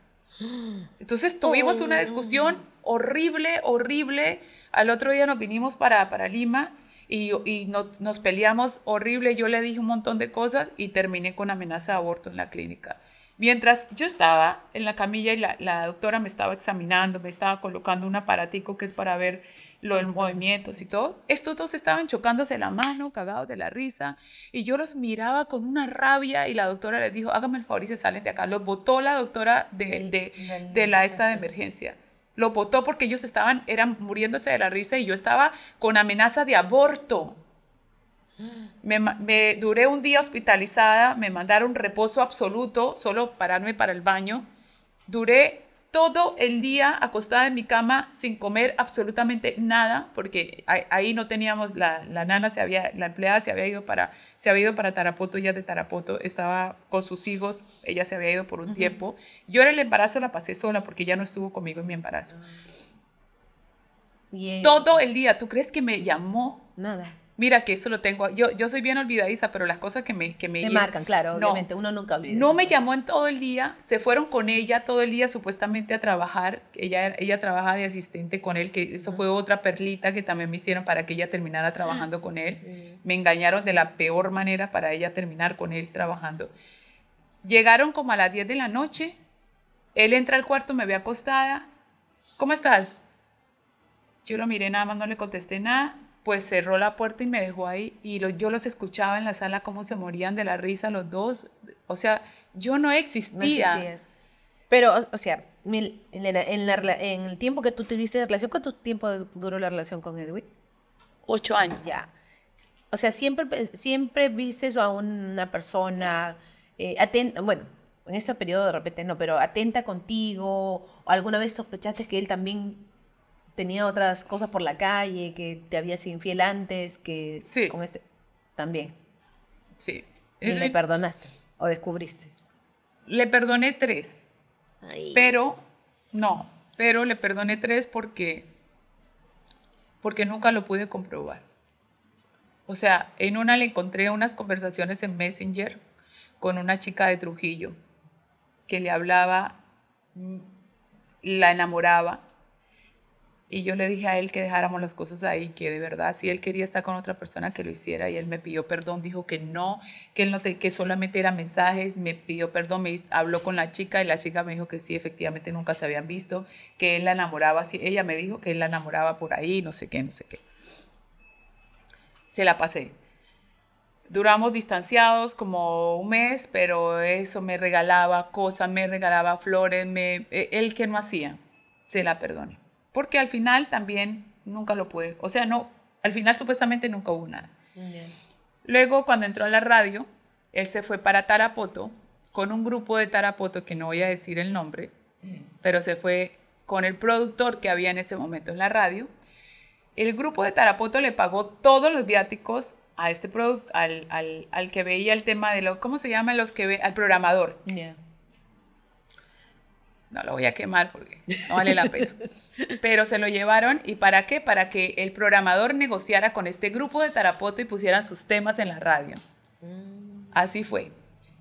Speaker 1: Entonces tuvimos oh, una discusión horrible, horrible. Al otro día nos vinimos para, para Lima y, no, nos peleamos horrible. Yo le dije un montón de cosas y terminé con amenaza de aborto en la clínica. Mientras yo estaba en la camilla y la, doctora me estaba examinando, me estaba colocando un aparatico que es para ver los movimientos y todo, estos dos estaban chocándose la mano, cagados de la risa, y yo los miraba con una rabia y la doctora les dijo, hágame el favor y se salen de acá. Los botó la doctora de, de, de la esta de emergencia. Lo votó porque ellos estaban, eran muriéndose de la risa y yo estaba con amenaza de aborto. Me, me duré un día hospitalizada, me mandaron reposo absoluto, solo pararme para el baño. Duré todo el día acostada en mi cama sin comer absolutamente nada, porque ahí no teníamos, la, nana se había, la empleada se había ido para, se había ido para Tarapoto, ya de Tarapoto, estaba con sus hijos, ella se había ido por un tiempo. Yo en el embarazo la pasé sola porque ya no estuvo conmigo en mi embarazo. Ah. Eh, todo el día, ¿tú crees que me llamó? Nada mira que eso lo tengo, yo, yo soy bien olvidadiza, pero las cosas que me... Que me marcan, claro, obviamente, uno nunca olvida. No me llamó en todo el día, se fueron con ella todo el día supuestamente a trabajar, ella, ella trabaja de asistente con él, que eso fue otra perlita que también me hicieron para que ella terminara trabajando con él. Me engañaron de la peor manera para ella terminar con él trabajando. Llegaron como a las 10 de la noche, él entra al cuarto, me ve acostada, ¿cómo estás? Yo lo miré nada más, no le contesté nada pues cerró la puerta y me dejó ahí. Y yo los escuchaba en la sala cómo se morían de la risa los dos. O sea, yo no existía. Pero, o, sea, en, el tiempo que tú tuviste relación, ¿cuánto tiempo duró la relación con Edwin? Ocho años. Ya. O sea, siempre, siempre viste a una persona eh, atenta, bueno, en ese periodo de repente no, pero atenta contigo, o alguna vez sospechaste que él también tenía otras cosas por la calle, que te había sido infiel antes, que sí. este también. Sí. Y le perdonaste o descubriste. Le perdoné tres. Pero no, pero le perdoné tres porque porque nunca lo pude comprobar. O sea, en una le encontré unas conversaciones en Messenger con una chica de Trujillo que le hablaba, mm, la enamoraba y yo le dije a él que dejáramos las cosas ahí, que de verdad, si él quería estar con otra persona, que lo hiciera. Y él me pidió perdón, dijo que no, que, él no que solamente era mensajes, me pidió perdón, me habló con la chica y la chica me dijo que sí, efectivamente nunca se habían visto, que él la enamoraba, sí, ella me dijo que él la enamoraba por ahí, no sé qué, no sé qué. Se la pasé. Duramos distanciados como un mes, pero eso me regalaba cosas, me regalaba flores, me, e, él que no hacía, se la perdoné porque al final también nunca lo pude. O sea, no, al final supuestamente nunca hubo nada. Luego, cuando entró a la radio, él se fue para Tarapoto con un grupo de Tarapoto, que no voy a decir el nombre, pero se fue con el productor que había en ese momento en la radio. El grupo de Tarapoto le pagó todos los viáticos a este producto, al, que veía el tema de lo, ¿cómo se llama? Los que ve, al programador no lo voy a quemar porque no vale la pena. Pero se lo llevaron y ¿para qué? Para que el programador negociara con este grupo de Tarapoto y pusieran sus temas en la radio. Mm. Así fue.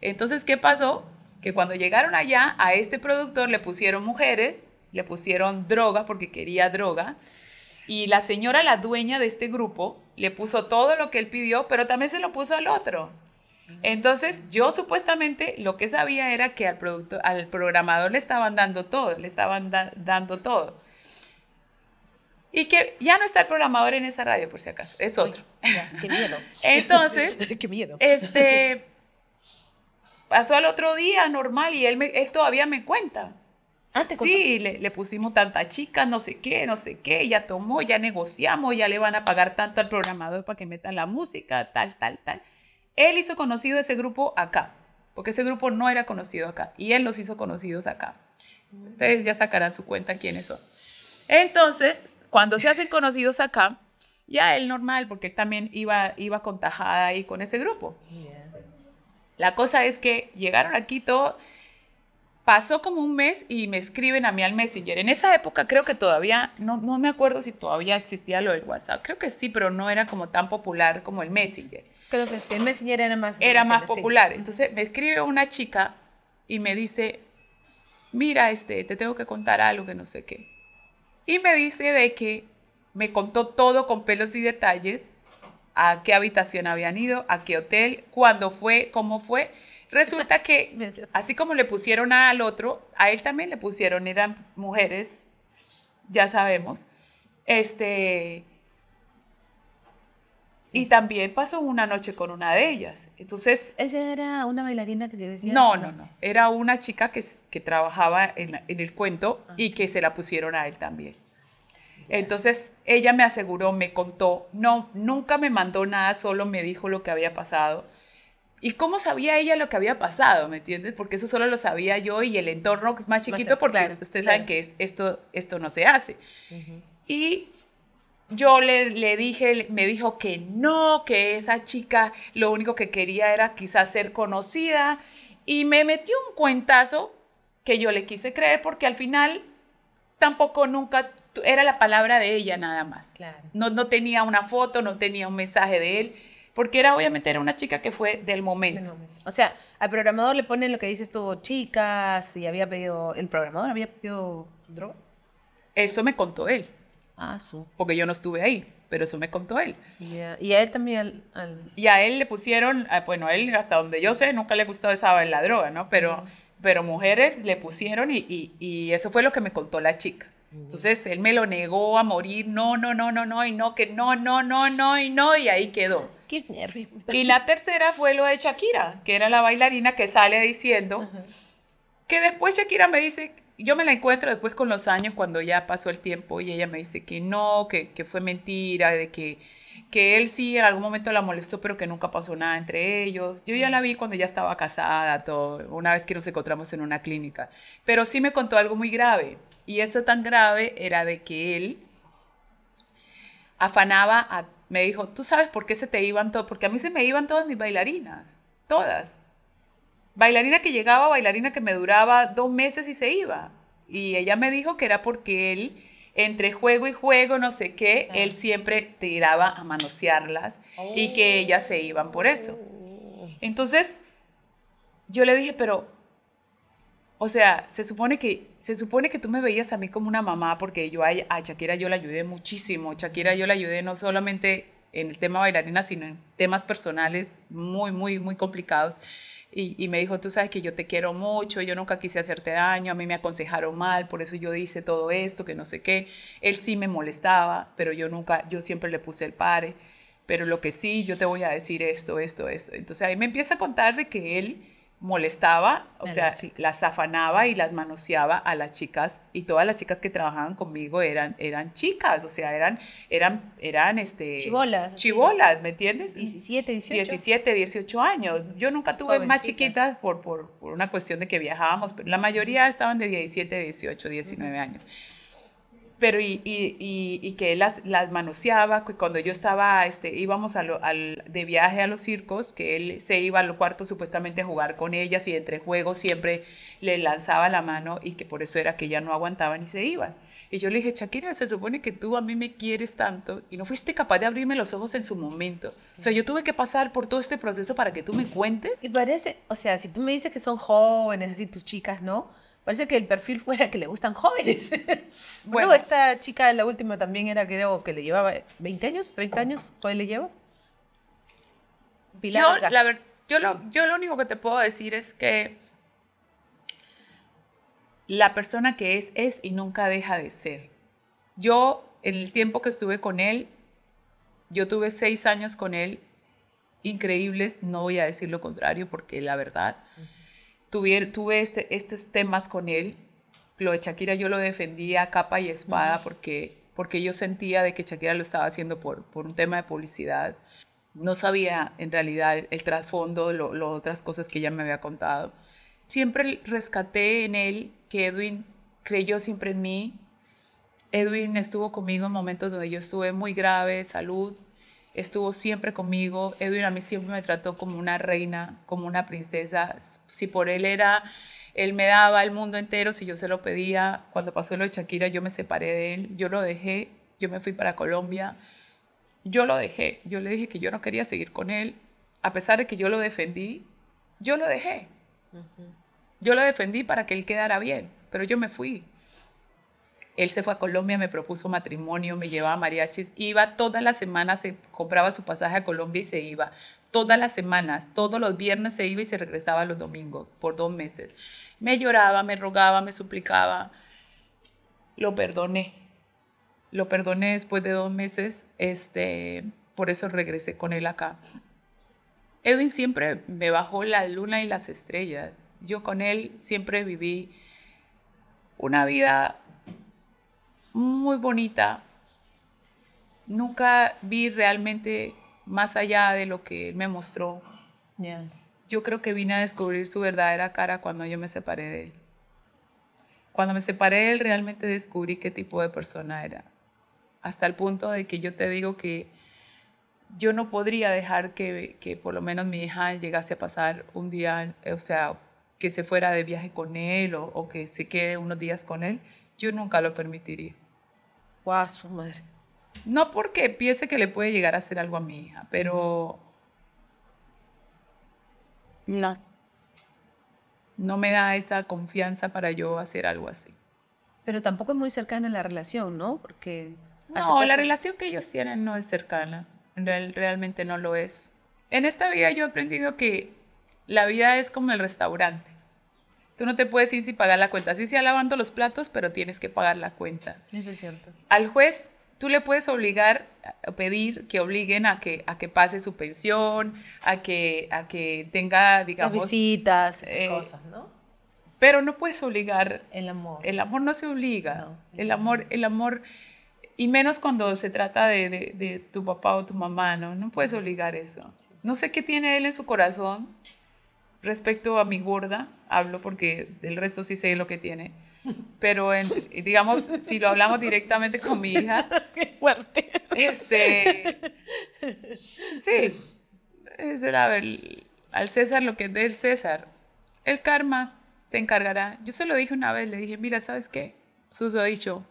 Speaker 1: Entonces, ¿qué pasó? Que cuando llegaron allá, a este productor le pusieron mujeres, le pusieron droga porque quería droga, y la señora, la dueña de este grupo, le puso todo lo que él pidió, pero también se lo puso al otro. Entonces, yo supuestamente lo que sabía era que al, producto, al programador le estaban dando todo, le estaban dando todo. Y que ya no está el programador en esa radio, por si acaso, es otro. qué miedo. Entonces, miedo. Este, pasó al otro día normal y él, todavía me cuenta. Ah, sí, le, le, pusimos tanta chica, no sé qué, no sé qué, ya tomó, ya negociamos, ya le van a pagar tanto al programador para que metan la música, tal, tal, tal. Él hizo conocido ese grupo acá, porque ese grupo no era conocido acá, y él los hizo conocidos acá. Ustedes ya sacarán su cuenta quiénes son. Entonces, cuando se hacen conocidos acá, ya él normal, porque él también iba, iba con ahí con ese grupo. La cosa es que llegaron a Quito, pasó como un mes y me escriben a mí al Messenger. En esa época creo que todavía, no, no me acuerdo si todavía existía lo del WhatsApp, creo que sí, pero no era como tan popular como el Messenger. Creo que sí, el era más... Era más popular. Entonces me escribe una chica y me dice, mira, este, te tengo que contar algo que no sé qué. Y me dice de que me contó todo con pelos y detalles, a qué habitación habían ido, a qué hotel, cuándo fue, cómo fue. Resulta que, así como le pusieron al otro, a él también le pusieron, eran mujeres, ya sabemos, este, y también pasó una noche con una de ellas. Entonces... ¿Esa era una bailarina que te decía? No, no, no. Era una chica que, que trabajaba en, el cuento ah. y que se la pusieron a él también. Entonces ella me aseguró, me contó, no, nunca me mandó nada, solo me dijo lo que había pasado. ¿Y cómo sabía ella lo que había pasado? ¿Me entiendes? Porque eso solo lo sabía yo y el entorno es más chiquito, porque ustedes saben que esto, esto no se hace. Y yo le, dije, me dijo que no, que esa chica lo único que quería era quizás ser conocida y me metió un cuentazo que yo le quise creer porque al final tampoco nunca era la palabra de ella nada más. No, no tenía una foto, no tenía un mensaje de él, porque era obviamente era una chica que fue del momento. O sea, al programador le ponen lo que dices tú, chicas, y había pedido, el programador había pedido droga. Eso me contó él. Ah, Porque yo no estuve ahí, pero eso me contó él. Y eh, a él también. Y a él le pusieron, ah, bueno, a él hasta donde yo sé, nunca le gustó esa la droga, ¿no? Pero, pero mujeres le pusieron y, eso fue lo que me contó la chica. Entonces él me lo negó a morir, no, no, no, no, no, y no, que no, no, no, no, y no, y ahí quedó. Qué nervios. Y la tercera fue lo de Shakira, que era la bailarina que sale diciendo, que después Shakira me dice, yo me la encuentro después con los años cuando ya pasó el tiempo y ella me dice que no, que, fue mentira, de que, él sí en algún momento la molestó, pero que nunca pasó nada entre ellos. Yo ya la vi cuando ya estaba casada, todo, una vez que nos encontramos en una clínica. Pero sí me contó algo muy grave. Y eso tan grave era de que él afanaba a, me dijo, ¿tú sabes por qué se te iban todos? Porque a mí se me iban todas mis bailarinas, todas. Bailarina que llegaba, bailarina que me duraba dos meses y se iba. Y ella me dijo que era porque él, entre juego y juego, no sé qué, él siempre tiraba a manosearlas y que oh. ellas se iban por eso. Entonces, yo le dije, pero, o sea, se supone que, se supone que tú me veías a mí como una mamá, porque yo a, a Shakira yo la ayudé muchísimo. Shakira yo la ayudé no solamente en el tema bailarina, sino en temas personales muy, muy, muy complicados y, me dijo, tú sabes que yo te quiero mucho, yo nunca quise hacerte daño, a mí me aconsejaron mal, por eso yo hice todo esto, que no sé qué. Él sí me molestaba, pero yo nunca, yo siempre le puse el pare, pero lo que sí, yo te voy a decir esto, esto, esto. Entonces ahí me empieza a contar de que él molestaba, o sea, las afanaba y las manoseaba a las chicas y todas las chicas que trabajaban conmigo eran eran chicas, o sea, eran eran eran este chibolas, ¿me entiendes? 17, 18. 17, 18 años. Yo nunca tuve más chiquitas por, por, una cuestión de que viajábamos, pero la mayoría estaban de 17, 18, 19 años pero y, y, y, que él las, las manoseaba, cuando yo estaba, este, íbamos al, de viaje a los circos, que él se iba a los cuarto supuestamente a jugar con ellas y entre juegos siempre le lanzaba la mano y que por eso era que ella no aguantaba y se iba. Y yo le dije, Shakira, se supone que tú a mí me quieres tanto y no fuiste capaz de abrirme los ojos en su momento. O sea, yo tuve que pasar por todo este proceso para que tú me cuentes. Y parece, o sea, si tú me dices que son jóvenes, así tus chicas, ¿no? Parece que el perfil fuera que le gustan jóvenes. bueno, esta chica, la última también era, creo que le llevaba 20 años, 30 años, ¿cuál le lleva? Pilar yo, yo, lo, único que te puedo decir es que la persona que es, es y nunca deja de ser. Yo, en el tiempo que estuve con él, yo tuve seis años con él, increíbles, no voy a decir lo contrario porque la verdad, tuve, este, estos temas con él. Lo de Shakira yo lo defendía capa y espada porque, porque yo sentía de que Shakira lo estaba haciendo por, por un tema de publicidad. No sabía en realidad el, trasfondo, lo, otras cosas que ella me había contado. Siempre rescaté en él que Edwin creyó siempre en mí. Edwin estuvo conmigo en momentos donde yo estuve muy grave, salud, estuvo siempre conmigo. Edwin a mí siempre me trató como una reina, como una princesa. Si por él era, él me daba el mundo entero, si yo se lo pedía. Cuando pasó lo de Shakira, yo me separé de él, yo lo dejé, yo me fui para Colombia. Yo lo dejé, yo le dije que yo no quería seguir con él, a pesar de que yo lo defendí, yo lo dejé. Yo lo defendí para que él quedara bien, pero yo me fui. Él se fue a Colombia, me propuso matrimonio, me llevaba mariachis, iba todas las semanas, se compraba su pasaje a Colombia y se iba. Todas las semanas, todos los viernes se iba y se regresaba los domingos, por dos meses. Me lloraba, me rogaba, me suplicaba. Lo perdoné. Lo perdoné después de dos meses, este, por eso regresé con él acá. Edwin siempre me bajó la luna y las estrellas. Yo con él siempre viví una vida muy bonita. Nunca vi realmente más allá de lo que él me mostró. Yo creo que vine a descubrir su verdadera cara cuando yo me separé de él. Cuando me separé de él realmente descubrí qué tipo de persona era. Hasta el punto de que yo te digo que yo no podría dejar que, que por lo menos mi hija llegase a pasar un día, o sea, que se fuera de viaje con él o que se quede unos días con él. Yo nunca lo permitiría. No porque piense que le puede llegar a hacer algo a mi hija, pero. No. No me da esa confianza para yo hacer algo así. Pero tampoco es muy cercana la relación, ¿no? Porque. No, la relación que ellos tienen no es cercana. realmente no lo es. En esta vida yo he aprendido que la vida es como el restaurante. Tú no te puedes ir sin pagar la cuenta. Sí, sea lavando los platos, pero tienes que pagar la cuenta. Eso es cierto. Al juez, tú le puedes obligar, pedir que obliguen a que, a que pase su pensión, a que, a que tenga, digamos... Las visitas, eh, cosas, ¿no? Pero no puedes obligar... El amor. El amor no se obliga. El amor, el amor... Y menos cuando se trata de, tu papá o tu mamá, ¿no? No puedes obligar eso. No sé qué tiene él en su corazón, respecto a mi gorda, hablo porque del resto sí sé lo que tiene. Pero digamos, si lo hablamos directamente con mi hija. Qué fuerte. Este, sí. Es el, al César lo que es del César. El karma se encargará. Yo se lo dije una vez, le dije, mira, ¿sabes qué? Suso dicho.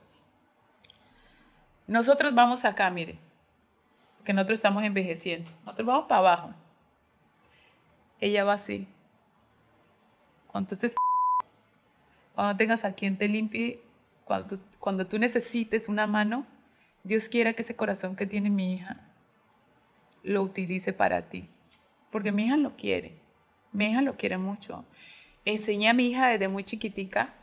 Speaker 1: Nosotros vamos acá, mire. Que nosotros estamos envejeciendo. Nosotros vamos para abajo. Ella va así. Cuando cuando tengas a quien te limpie, cuando, cuando tú necesites una mano, Dios quiera que ese corazón que tiene mi hija lo utilice para ti. Porque mi hija lo quiere. Mi hija lo quiere mucho. Enseñé a mi hija desde muy chiquitica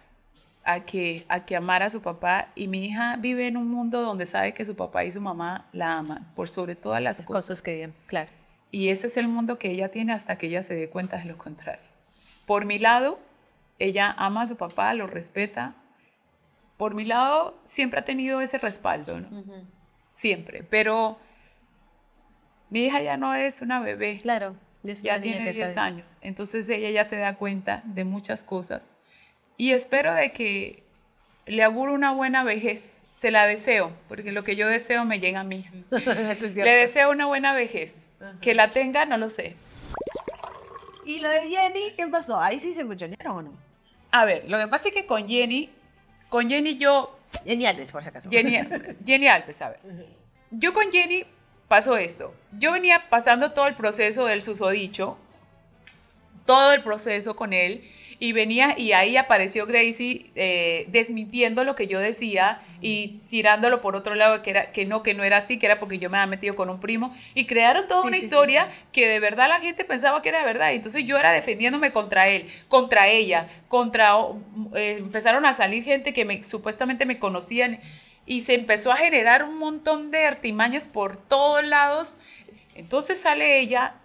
Speaker 1: a que, a que amara a su papá y mi hija vive en un mundo donde sabe que su papá y su mamá la aman por sobre todas las, cosas. cosas que claro. Y ese es el mundo que ella tiene hasta que ella se dé cuenta de lo contrario. Por mi lado, ella ama a su papá, lo respeta. Por mi lado, siempre ha tenido ese respaldo, ¿no? Siempre, pero mi hija ya no es una bebé. Claro, ya tiene años. Entonces ella ya se da cuenta de muchas cosas. Y espero de que le auguro una buena vejez. Se la deseo, porque lo que yo deseo me llega a mí. le deseo una buena vejez. Que la tenga, no lo sé, ¿Y lo de Jenny qué pasó? ¿Ahí sí se escucharon o no? A ver, lo que pasa es que con Jenny, con Jenny yo... Jenny Alves, por si acaso. Jenny, Jenny Alves, a ver. Yo con Jenny pasó esto. Yo venía pasando todo el proceso del susodicho, todo el proceso con él y venía y ahí apareció Gracie eh, desmintiendo lo que yo decía y tirándolo por otro lado, que, era, que no, que no era así, que era porque yo me había metido con un primo. Y crearon toda una historia que de verdad la gente pensaba que era verdad. Entonces yo era defendiéndome contra él, contra ella, contra... Eh, empezaron a salir gente que supuestamente me conocían y se empezó a generar un montón de artimañas por todos lados. Entonces sale ella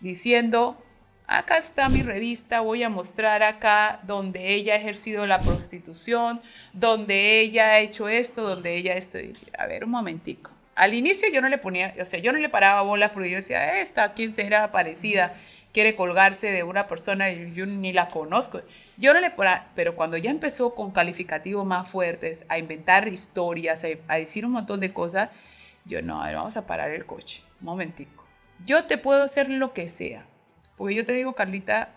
Speaker 1: diciendo acá está mi revista, voy a mostrar acá donde ella ha ejercido la prostitución, donde ella ha hecho esto, donde ella esto. a ver, un momentico. Al inicio yo no le ponía, o sea, yo no le paraba bolas porque yo decía, eh, esta, ¿quién será parecida? Quiere colgarse de una persona, y yo ni la conozco. Yo no le paraba, pero cuando ya empezó con calificativos más fuertes, a inventar historias, a, a decir un montón de cosas, yo no, a ver, vamos a parar el coche, un momentico. Yo te puedo hacer lo que sea, porque yo te digo, Carlita,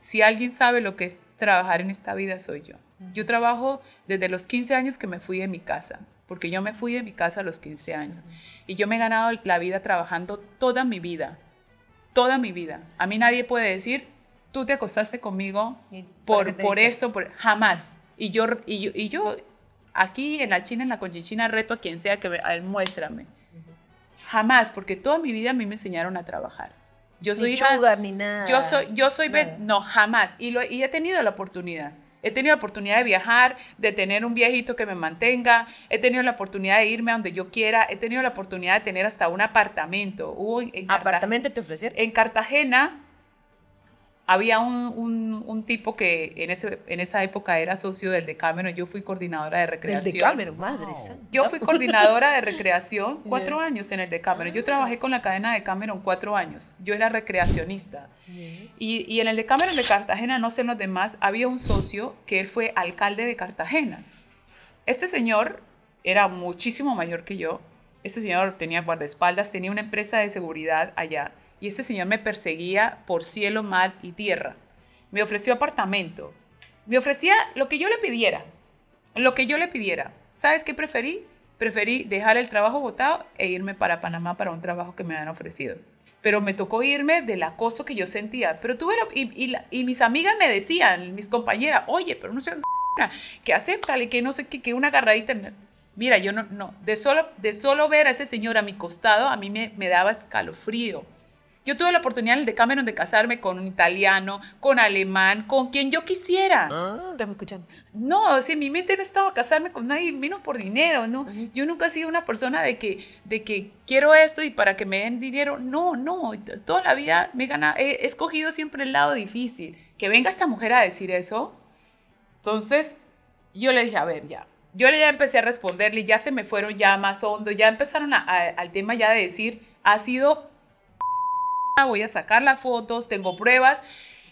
Speaker 1: si alguien sabe lo que es trabajar en esta vida, soy yo. Yo trabajo desde los 15 años que me fui de mi casa, porque yo me fui de mi casa a los 15 años. Y yo me he ganado la vida trabajando toda mi vida, toda mi vida. A mí nadie puede decir, tú te acostaste conmigo por, por esto, por, jamás. Y yo, y aquí en la China, en la Conchinchina, reto a quien sea que me, muéstrame. Jamás, porque toda mi vida a mí me enseñaron a trabajar. Yo soy ni ni nada. Yo soy, yo soy, no, jamás. Y, lo, y he tenido la oportunidad. He tenido la oportunidad de viajar, de tener un viejito que me mantenga, he tenido la oportunidad de irme a donde yo quiera, he tenido la oportunidad de tener hasta un apartamento. ¿Apartamento te ofrecieron? En Cartagena había un, un, tipo que en, ese, en esa época era socio del Decameron, yo fui coordinadora de recreación. Del Decameron, madre santa. Yo fui coordinadora de recreación cuatro años en el Decameron. Yo trabajé con la cadena Cameron cuatro años. Yo era recreacionista. Y, y, en el Decameron de Cartagena, no sé en los demás, había un socio que él fue alcalde de Cartagena. Este señor era muchísimo mayor que yo. Este señor tenía guardaespaldas, tenía una empresa de seguridad allá y este señor me perseguía por cielo, mar y tierra. Me ofreció apartamento. Me ofrecía lo que yo le pidiera. Lo que yo le pidiera. ¿Sabes qué preferí? Preferí dejar el trabajo votado e irme para Panamá para un trabajo que me habían ofrecido. Pero me tocó irme del acoso que yo sentía. Pero tuve, y, mis amigas me decían, mis compañeras, oye, pero no seas que acéptale, que no sé qué, que una agarradita. Mira, yo no, no, de solo, de solo ver a ese señor a mi costado, a mí me daba escalofrío. Yo tuve la oportunidad en de Cameron de casarme con un italiano, con alemán, con quien yo quisiera. Ah. ¿Estás escuchando. No, si mi mente no estaba casarme con nadie, menos por dinero, ¿no? Yo nunca he sido una persona de que, de que quiero esto y para que me den dinero. No, no, toda la vida me gana, he escogido siempre el lado difícil. Que venga esta mujer a decir eso. Entonces, yo le dije, a ver, ya, yo ya empecé a responderle, ya se me fueron ya más hondo, ya empezaron al tema ya de decir, ha sido Ah, voy a sacar las fotos, tengo pruebas.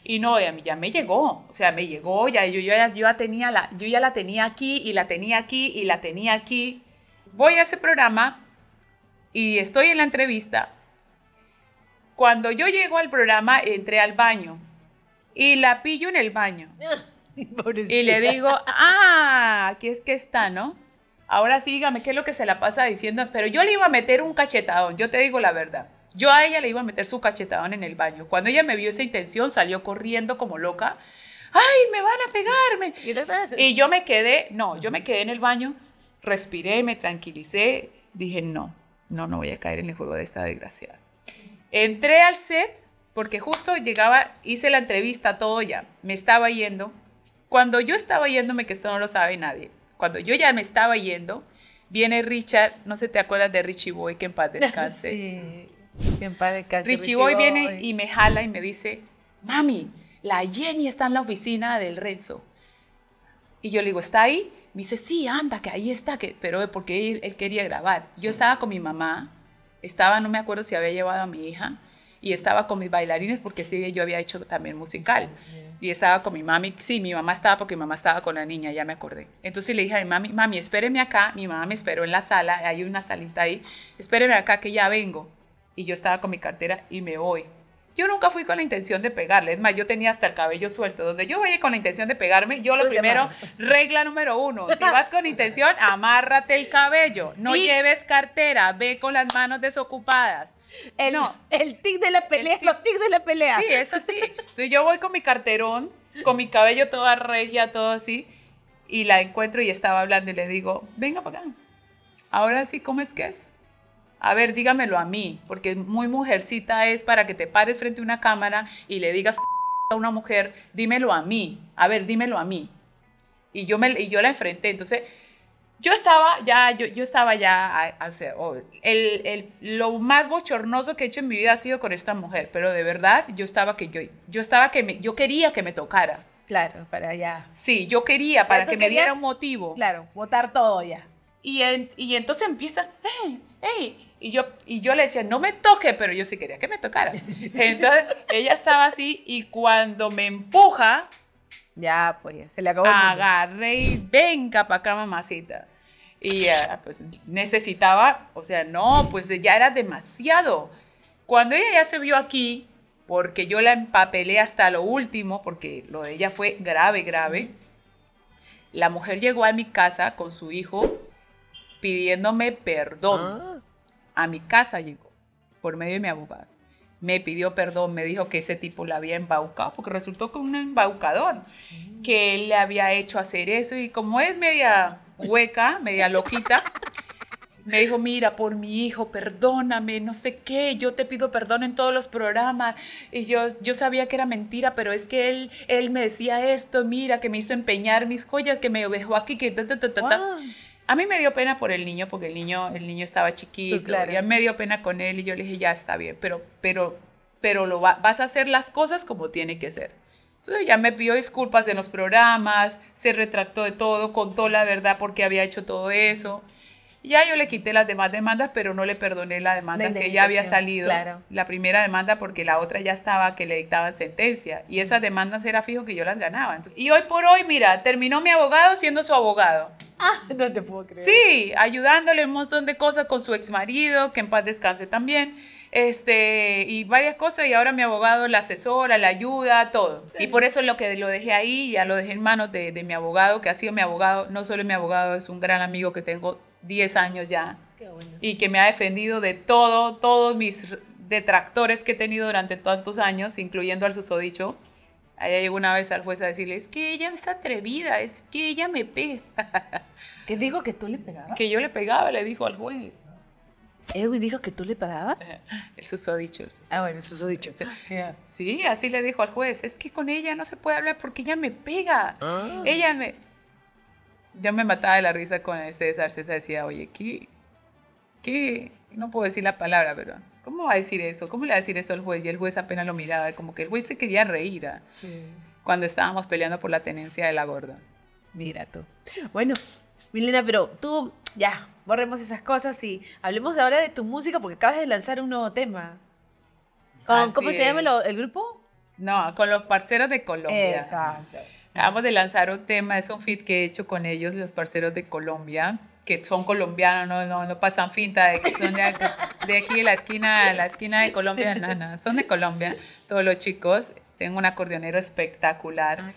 Speaker 1: Y no, ya, me llegó, o sea, me llegó, ya yo, ya, tenía la, yo ya la tenía aquí y la tenía aquí y la tenía aquí. Voy a ese programa y estoy en la entrevista. Cuando yo llego al programa, entré al baño y la pillo en el baño. Y le digo, ah, aquí es que está, ¿no? Ahora sí, dígame qué es lo que se la pasa diciendo, pero yo le iba a meter un cachetadón, yo te digo la verdad. Yo a ella le iba a meter su cachetadón en el baño. Cuando ella me vio esa intención, salió corriendo como loca. ¡Ay, me van a pegarme! Y yo me quedé, no, yo me quedé en el baño, respiré, me tranquilicé, dije, no, no, no voy a caer en el juego de esta desgraciada. Entré al set, porque justo llegaba, hice la entrevista, todo ya, me estaba yendo. Cuando yo estaba yéndome, que esto no lo sabe nadie, cuando yo ya me estaba yendo, viene Richard, no sé, ¿te acuerdas de Richie Boy, que en paz descanse? Sí. Richie, Boy, viene y me jala y me dice, mami, la Jenny está en la oficina del Renzo. Y yo le digo, ¿está ahí? Me dice, sí, anda, que ahí está, que... pero porque él, quería grabar. Yo estaba con mi mamá, estaba, no me acuerdo si había llevado a mi hija, y estaba con mis bailarines porque sí, yo había hecho también musical. y estaba con mi mami, sí, mi mamá estaba porque mi mamá estaba con la niña, ya me acordé. Entonces le dije a mi mami, mami, espéreme acá, mi mamá me esperó en la sala, hay una salita ahí, espéreme acá que ya vengo y yo estaba con mi cartera y me voy. Yo nunca fui con la intención de pegarle, es más, yo tenía hasta el cabello suelto. Donde yo vaya con la intención de pegarme, yo lo primero, regla número uno, si vas con intención, amárrate el cabello, no lleves cartera, ve con las manos desocupadas. El, no, el tic de la pelea, los tics de la pelea. Sí, es así. yo voy con mi carterón, con mi cabello toda regia, todo así, y la encuentro y estaba hablando y le digo, venga para acá. Ahora sí, ¿cómo es que es? A ver, dígamelo a mí, porque muy mujercita es para que te pares frente a una cámara y le digas a una mujer, dímelo a mí, a ver, dímelo a mí. Y yo, me, y yo la enfrenté, entonces yo estaba ya, yo, estaba ya, a, el, lo más bochornoso que he hecho en mi vida ha sido con esta mujer, pero de verdad yo estaba que yo, yo estaba que me, yo quería que me tocara. Claro, para allá. Sí, yo quería, para que me diera un motivo. Claro, votar todo ya. Y, y entonces empieza, ¡eh! hey, y yo, y yo le decía, no me toque, pero yo sí quería que me tocara. Entonces, ella estaba así y cuando me empuja... Ya, pues, se le acabó. Agarré y venga para acá, mamacita. Y ah, pues necesitaba, o sea, no, pues ya era demasiado. Cuando ella ya se vio aquí, porque yo la empapelé hasta lo último, porque lo de ella fue grave, grave, la mujer llegó a mi casa con su hijo pidiéndome perdón. Ah. A mi casa llegó por medio de mi abogado. Me pidió perdón, me dijo que ese tipo la había embaucado, porque resultó que un embaucador que él le había hecho hacer eso y como es media hueca, media loquita, me dijo, mira, por mi hijo, perdóname, no sé qué, yo te pido perdón en todos los programas. Y yo, yo sabía que era mentira, pero es que él, él me decía esto, mira, que me hizo empeñar mis joyas, que me dejó aquí, que ta, a mí me dio pena por el niño, porque el niño, el niño estaba chiquito, claro. y me dio pena con él y yo le dije, ya está bien, pero, pero, pero lo vas a hacer las cosas como tiene que ser. Entonces ya me pidió disculpas en los programas, se retractó de todo, contó la verdad porque había hecho todo eso. Ya yo le quité las demás demandas, pero no le perdoné la demanda que ya había salido. La primera demanda porque la otra ya estaba que le dictaban sentencia. Y esas demandas era fijo que yo las ganaba. y hoy por hoy, mira, terminó mi abogado siendo su abogado. no te puedo creer. Sí, ayudándole un montón de cosas con su ex marido, que en paz descanse también. Este, y varias cosas, y ahora mi abogado la asesora, la ayuda, todo. Y por eso lo que lo dejé ahí, ya lo dejé en manos de, mi abogado, que ha sido mi abogado, no solo mi abogado, es un gran amigo que tengo 10 años ya. Y que me ha defendido de todo, todos mis detractores que he tenido durante tantos años, incluyendo al susodicho. Allá llegó una vez al juez a decirle, es que ella es atrevida, es que ella me pega. ¿Qué dijo que tú le pegabas? Que yo le pegaba, le dijo al juez. ¿Edwin dijo que tú le pagabas? El susodicho. Ah, bueno, el susodicho. Ah, sí, así le dijo al juez. Es que con ella no se puede hablar porque ella me pega. Ah. Ella me... Yo me mataba de la risa con el César. César decía, oye, ¿qué? ¿Qué? No puedo decir la palabra, pero ¿Cómo va a decir eso? ¿Cómo le va a decir eso al juez? Y el juez apenas lo miraba, como que el juez se quería reír ¿ah? cuando estábamos peleando por la tenencia de la gorda. Mira tú. Bueno, Milena, pero tú ya, borremos esas cosas y hablemos ahora de tu música porque acabas de lanzar un nuevo tema. ¿Cómo se llama el grupo? No, con los parceros de Colombia. Exacto. Acabamos de lanzar un tema, es un feed que he hecho con ellos, los parceros de Colombia que son colombianos, no, no, pasan finta de que son de, aquí, de la esquina, de la esquina de Colombia, no, no, son de Colombia, todos los chicos. Tengo un acordeonero espectacular, ah,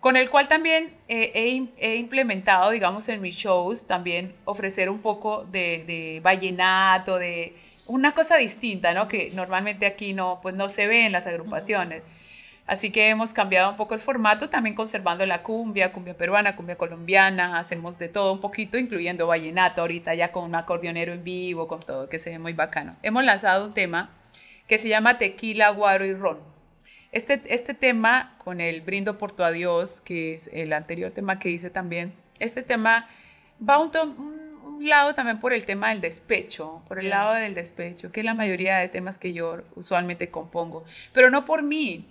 Speaker 1: con el cual también eh, he, implementado, digamos, en mis shows, también ofrecer un poco de, de vallenato, de una cosa distinta, ¿no? Que normalmente aquí no, pues no se ve en las agrupaciones. Así que hemos cambiado un poco el formato, también conservando la cumbia, cumbia peruana, cumbia colombiana, hacemos de todo un poquito, incluyendo vallenato, ahorita ya con un acordeonero en vivo, con todo, que se ve muy bacano. Hemos lanzado un tema que se llama Tequila, Guaro y Ron. Este, este tema, con el Brindo por tu Adiós, que es el anterior tema que hice también, este tema va un lado también por el tema del despecho, por el lado del despecho, que es la mayoría de temas que yo usualmente compongo, pero no por mí,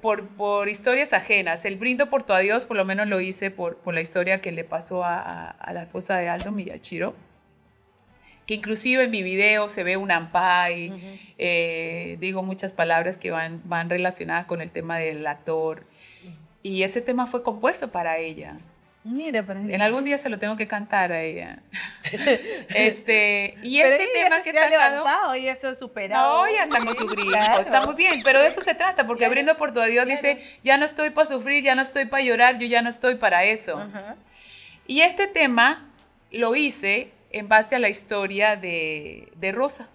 Speaker 1: por, historias ajenas. El brindo por tu adiós, por lo menos lo hice por, la historia que le pasó a, la esposa de Aldo Miyachiro. Que inclusive en mi video se ve un ampay, eh, digo muchas palabras que van, relacionadas con el tema del actor. Y ese tema fue compuesto para ella. Mira, En algún día se lo tengo que cantar a ella. este, y este tema que se ha levantado, ella se ha superado. No, ya está con está muy bien, pero de eso se trata, porque abriendo por tu adiós dice, ya no estoy para sufrir, ya no estoy para llorar, yo ya no estoy para eso. Y este tema lo hice en base a la historia de, de Rosa.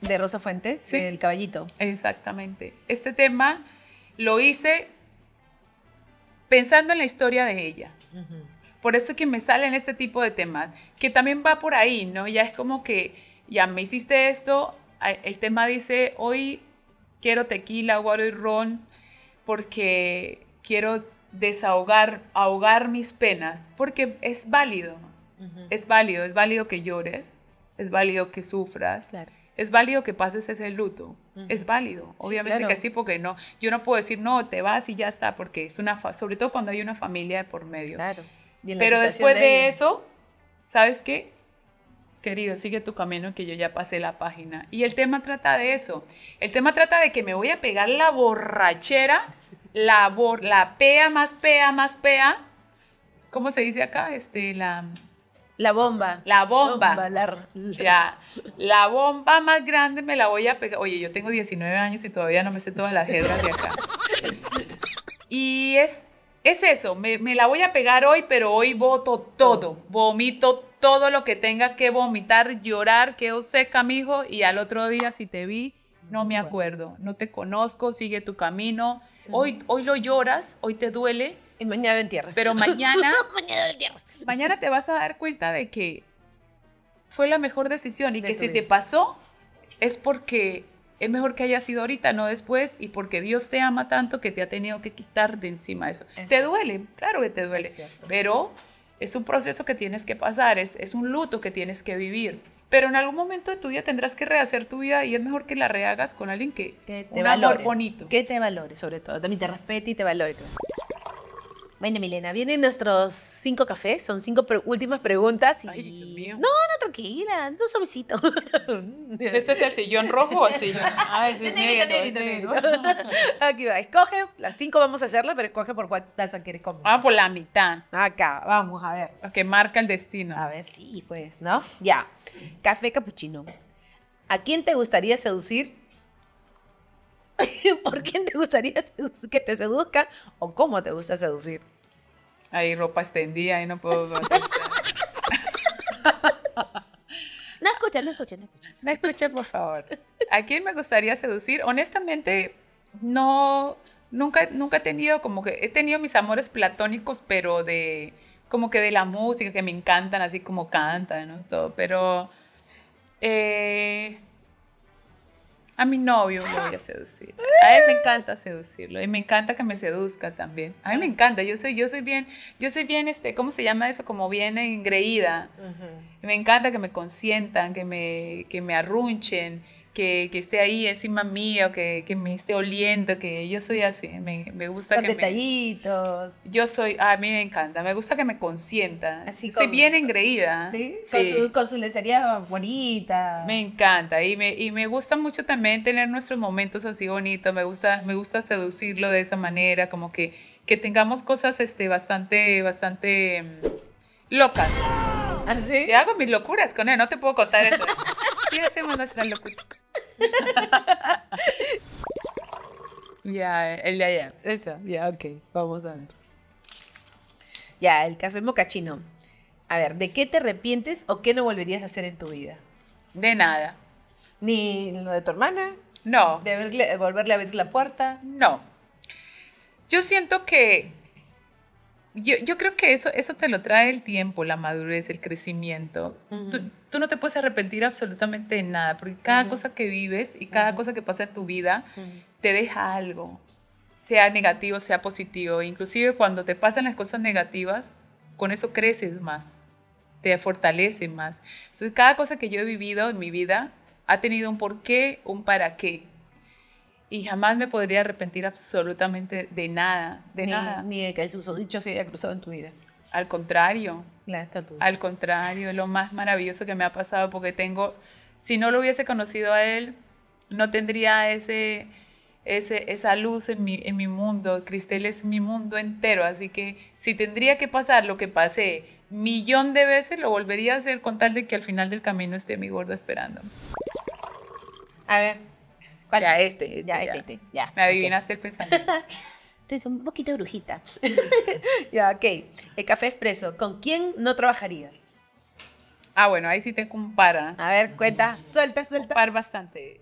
Speaker 1: De Rosa Fuentes, sí. el caballito. Exactamente. Este tema lo hice pensando en la historia de ella. Por eso que me salen este tipo de temas, que también va por ahí, ¿no? Ya es como que, ya me hiciste esto, el tema dice, hoy quiero tequila, guaro y ron, porque quiero desahogar, ahogar mis penas, porque es válido, es válido, es válido que llores, es válido que sufras, es válido que pases ese luto. Es válido, obviamente que sí, porque no, yo no puedo decir, no, te vas y ya está, porque es una, sobre todo cuando hay una familia de por medio. Claro. Pero después de, eso, ¿sabes qué? Querido, sigue tu camino que yo ya pasé la página. Y el tema trata de eso. El tema trata de que me voy a pegar la borrachera, la, la pea más pea más pea. ¿Cómo se dice acá? Este, la la bomba. La bomba. la, bomba más grande me la voy a pegar. Oye, yo tengo 19 años y todavía no me sé todas las jergas de acá. Y es, es eso, me, la voy a pegar hoy, pero hoy voto todo. Vomito todo lo que tenga que vomitar, llorar, quedo seca, mijo. Y al otro día, si te vi, no me acuerdo. No te conozco, sigue tu camino. Hoy, hoy lo lloras, hoy te duele y mañana lo entierras. Pero mañana. mañana te vas a dar cuenta de que fue la mejor decisión y que si te pasó es porque es mejor que haya sido ahorita, no después, y porque Dios te ama tanto que te ha tenido que quitar de encima eso. te duele, claro que te duele, pero es un proceso que tienes que pasar, es, es un luto que tienes que vivir. Pero en algún momento de tu vida tendrás que rehacer tu vida y es mejor que la rehagas con alguien que, que te valore, bonito. Que te valore, sobre todo. También te respete y te valore. Bueno, Milena, vienen nuestros cinco cafés, son cinco últimas preguntas y... mío. no, no, tranquila, Un suavecito. ¿Este es el sillón rojo o así? Ah, es negro, negro, negro. Aquí va, escoge, las cinco vamos a hacerla, pero escoge por cuál taza quieres comer. Ah, por la mitad. Acá, vamos, a ver. Que marca el destino. A ver, sí, pues, ¿no? Ya, café capuchino. ¿A quién te gustaría seducir ¿Por quién te gustaría que te seduzca o cómo te gusta seducir? Hay ropa extendida y no puedo. no escucha, no escucha, no escuches. No escuches, por favor. ¿A quién me gustaría seducir? Honestamente, no. Nunca, nunca he tenido como que. He tenido mis amores platónicos, pero de. Como que de la música, que me encantan, así como cantan, ¿no? Todo. Pero. Eh, a mi novio me voy a seducir. A él me encanta seducirlo y me encanta que me seduzca también. A mí me encanta, yo soy, yo soy bien, yo soy bien, este, ¿cómo se llama eso? Como bien engreída. Me encanta que me consientan, que me, que me arrunchen, que, esté ahí encima mío, que, que, me esté oliendo, que yo soy así, me, me gusta que que detallitos. yo soy, ah, a mí me encanta, me gusta que me consienta. Así soy bien engreída. ¿sí? Con, su, lencería bonita. Me encanta y me, y me gusta mucho también tener nuestros momentos así bonitos, me gusta, me gusta seducirlo de esa manera, como que, que tengamos cosas este, bastante, bastante mm, locas. ¿Así? ¿Ah, y hago mis locuras con él, no te puedo contar eso. y hacemos nuestra locura. Ya, el de allá. Esa, ya, ok. Vamos a ver. Ya, el café mocachino. A ver, ¿de qué te arrepientes o qué no volverías a hacer en tu vida? De nada. ¿Ni lo de tu hermana? No. ¿De volverle a abrir la puerta? No. Yo siento que yo, creo que eso, eso te lo trae el tiempo, la madurez, el crecimiento. tú, no te puedes arrepentir absolutamente de nada, porque cada cosa que vives y cada cosa que pasa en tu vida te deja algo, sea negativo, sea positivo. Inclusive cuando te pasan las cosas negativas, con eso creces más, te fortalece más. Entonces, cada cosa que yo he vivido en mi vida ha tenido un porqué, un para qué y jamás me podría arrepentir absolutamente de nada, de ni, nada. Ni de que el dichos se haya cruzado en tu vida. Al contrario. La estatua. Al contrario, lo más maravilloso que me ha pasado porque tengo, si no lo hubiese conocido a él, no tendría ese, ese esa luz en mi, en mi mundo. Cristel es mi mundo entero, así que si tendría que pasar lo que pasé millón de veces, lo volvería a hacer con tal de que al final del camino esté mi gorda esperando. A ver, ¿Cuál? Ya, este. este ya, este, este. Ya. Me adivinaste el pensamiento. Estoy un poquito brujita. ya, ok. El café expreso. ¿Con quién no trabajarías? Ah, bueno, ahí sí te compara. ¿ah? A ver, cuenta. Suelta, suelta. par bastante.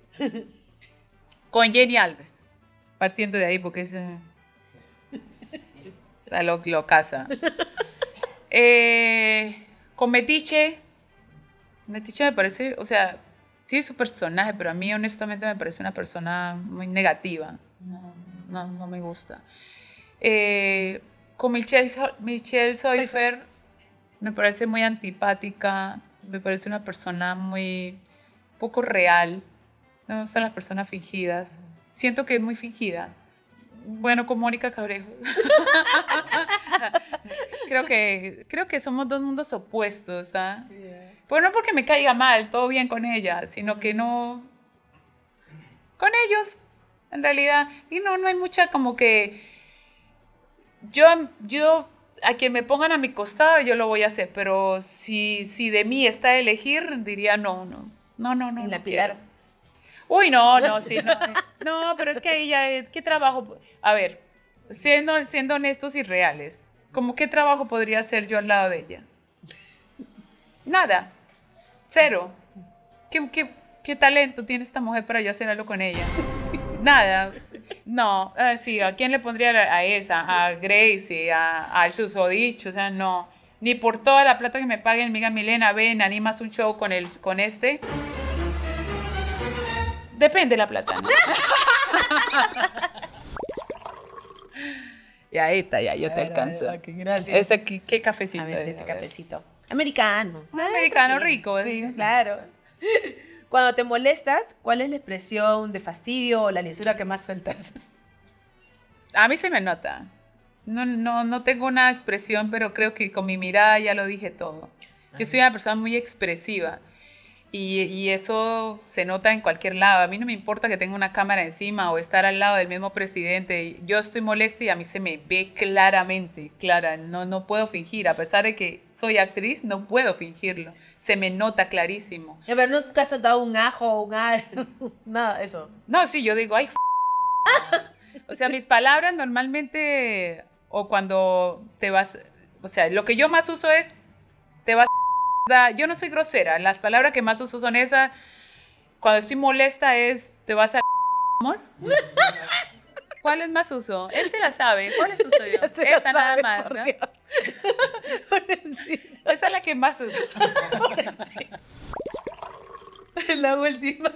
Speaker 1: Con Jenny Alves. Partiendo de ahí, porque es. Eh, La lo, casa. Eh, con Metiche. Metiche me parece. O sea, Sí, su personaje, pero a mí honestamente me parece una persona muy negativa. No, no, me gusta. Eh, con Michelle, Michelle Soifer me parece muy antipática, me parece una persona muy poco real. No me gustan las personas fingidas. Siento que es muy fingida. Bueno, con Mónica Cabrejo. creo, que, creo que somos dos mundos opuestos. ¿ah? Pues no porque me caiga mal, todo bien con ella, sino que no... Con ellos, en realidad. Y no, no hay mucha como que... Yo, yo, a quien me pongan a mi costado, yo lo voy a hacer, pero si, si de mí está elegir, diría no, no, no, no, no. En la piedra. Uy, no, no, sí, no. Eh, no, pero es que ella... Eh, ¿qué trabajo? A ver, siendo, siendo honestos y reales, ¿cómo qué trabajo podría hacer yo al lado de ella? Nada. Cero. ¿Qué, talento tiene esta mujer para yo hacer algo con ella? Nada. No, eh, sí, ¿a quién le pondría a esa? A Gracie, a, al susodicho, o sea, no. Ni por toda la plata que me paguen, amiga Milena, ven, animas un show con, el, con este. Depende la plata. y ahí está, ya, yo te alcanzo. gracias. ¿qué, cafecito? A ver, este cafecito. Americano. Americano rico. ¿eh? claro. Cuando te molestas, ¿cuál es la expresión de fastidio o la lisura que más sueltas? A mí se me nota. No, no, no tengo una expresión, pero creo que con mi mirada ya lo dije todo. Yo soy una persona muy expresiva. Y, eso se nota en cualquier lado. A mí no me importa que tenga una cámara encima o estar al lado del mismo presidente. Yo estoy molesta y a mí se me ve claramente, clara. No, no puedo fingir. A pesar de que soy actriz, no puedo fingirlo. Se me nota clarísimo. A ver, nunca has saltado un ajo o un Nada, eso. No, sí, yo digo, ay. o sea, mis palabras normalmente, o cuando te vas, o sea, lo que yo más uso es yo no soy grosera. Las palabras que más uso son esas. Cuando estoy molesta es, ¿te vas a amor? ¿Cuál es más uso? Él se la sabe. ¿Cuál es uso? Yo? Esa nada más. Esa es la que más uso. la última.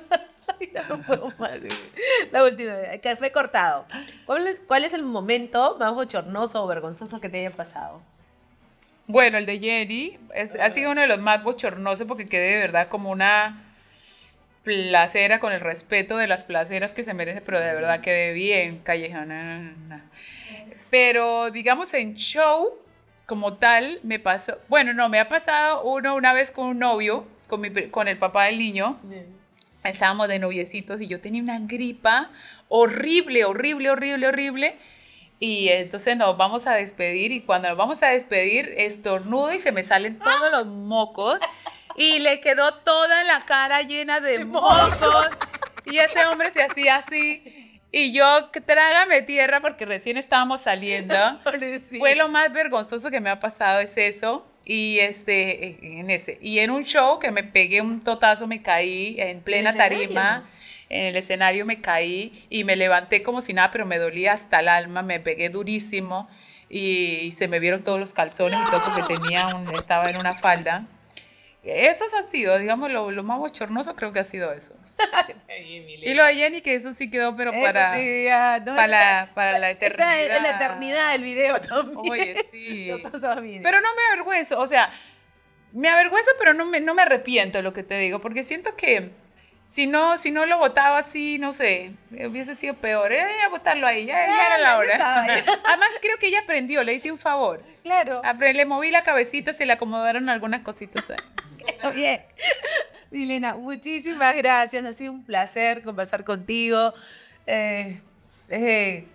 Speaker 1: La última. Café cortado. ¿Cuál es el momento más bochornoso o vergonzoso que te haya pasado? Bueno, el de Jerry ha sido uno de los más bochornosos porque quedé de verdad como una placera con el respeto de las placeras que se merece, pero de verdad quedé bien callejona. Pero digamos en show como tal me pasó, bueno, no, me ha pasado uno una vez con un novio, con, el papá del niño. Estábamos de noviecitos y yo tenía una gripa horrible, horrible, horrible, horrible. Y entonces nos vamos a despedir y cuando nos vamos a despedir estornudo y se me salen todos los mocos y le quedó toda la cara llena de, mocos. y ese hombre se hacía así y yo trágame tierra porque recién estábamos saliendo. Fue lo más vergonzoso que me ha pasado es eso y este en ese y en un show que me pegué un totazo me caí en plena tarima en el escenario me caí y me levanté como si nada, pero me dolía hasta el alma, me pegué durísimo y se me vieron todos los calzones y todo porque tenía un, estaba en una falda. Eso ha sido, digamos, lo, más bochornoso creo que ha sido eso. y lo de Jenny, que eso sí quedó, pero para, para, la, para, la eternidad. Está en la eternidad el video también. Oye, sí. pero no me avergüenzo, o sea, me avergüenzo, pero no me, no me arrepiento de lo que te digo, porque siento que si no, si no lo votaba así, no sé, eh, hubiese sido peor. Ella eh, votarlo ahí, ya, era la hora. Además, creo que ella aprendió, le hice un favor. Claro. le moví la cabecita, se le acomodaron algunas cositas ahí. Bien. Milena, muchísimas gracias. Ha sido un placer conversar contigo. Eh, eh,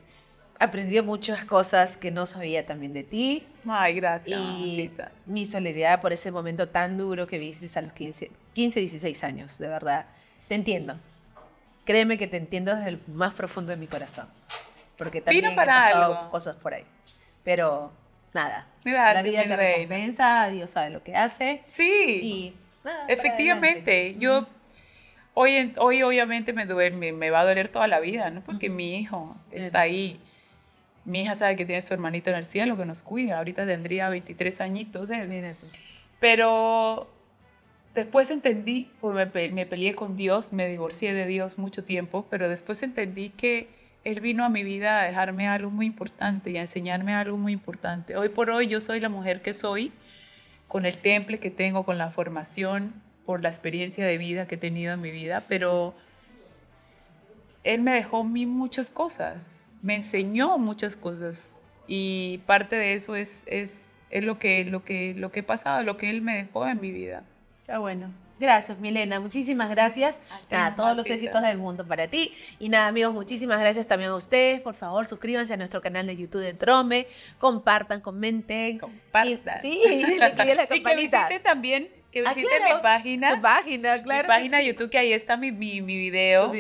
Speaker 1: aprendí muchas cosas que no sabía también de ti. Ay, gracias. Y mi solidaridad por ese momento tan duro que viste a los 15, 15 16 años, de verdad. Te entiendo. Créeme que te entiendo desde el más profundo de mi corazón. Porque también he pasado cosas por ahí. Pero nada. la vida te rey. recompensa, Dios sabe lo que hace. Sí. Y Efectivamente, yo hoy, hoy obviamente me, duele, me, va a doler toda la vida, ¿no? Porque mi hijo está ahí. Mi hija sabe que tiene su hermanito en el cielo que nos cuida. Ahorita tendría 23 añitos Pero después entendí, pues, me, peleé con Dios, me divorcié de Dios mucho tiempo, pero después entendí que Él vino a mi vida a dejarme algo muy importante y a enseñarme algo muy importante. Hoy por hoy yo soy la mujer que soy, con el temple que tengo, con la formación, por la experiencia de vida que he tenido en mi vida, pero Él me dejó mí muchas cosas, me enseñó muchas cosas y parte de eso es, es, es lo, que, lo, que, lo que he pasado, lo que Él me dejó en mi vida. Está ah, bueno. Gracias, Milena. Muchísimas gracias. A todos los éxitos del mundo para ti. Y nada, amigos, muchísimas gracias también a ustedes. Por favor, suscríbanse a nuestro canal de YouTube de Trome. Compartan, comenten. Compartan. Y, sí, y la Y que visiten también que ah, visiten mi página. Tu página, claro. Mi página de YouTube, que ahí está mi, mi, mi video.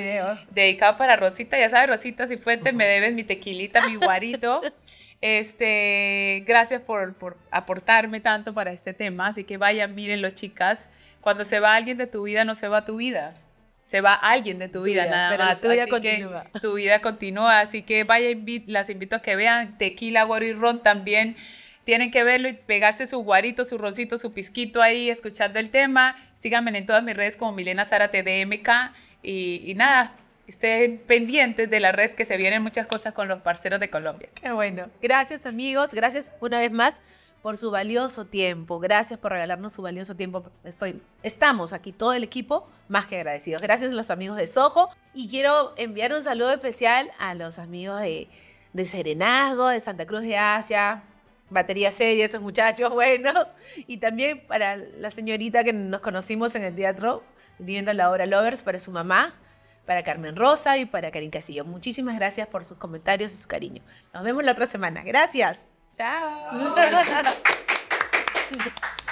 Speaker 1: Dedicado para Rosita. Ya sabes, Rosita, si fuente, me debes mi tequilita, mi guarito. Este, gracias por, aportarme tanto para este tema. Así que vayan, los chicas. Cuando se va alguien de tu vida, no se va tu vida. Se va alguien de tu, vida, nada más. Tu vida continúa. tu vida continúa. Así que vaya, las invito a que vean Tequila, Guaro y Ron también tienen que verlo y pegarse su guarito, su roncito, su pisquito ahí escuchando el tema. Síganme en todas mis redes como Milena Sara TDMK y, y nada, estén pendientes de la red que se vienen muchas cosas con los parceros de Colombia. Qué bueno. Gracias amigos, gracias una vez más por su valioso tiempo. Gracias por regalarnos su valioso tiempo. Estoy, estamos aquí todo el equipo más que agradecidos. Gracias a los amigos de Soho y quiero enviar un saludo especial a los amigos de, de Serenazgo, de Santa Cruz de Asia, batería seria, esos muchachos buenos. Y también para la señorita que nos conocimos en el teatro, viendo la obra Lovers, para su mamá, para Carmen Rosa y para Karin Casillo. Muchísimas gracias por sus comentarios y su cariño. Nos vemos la otra semana. Gracias. Chao.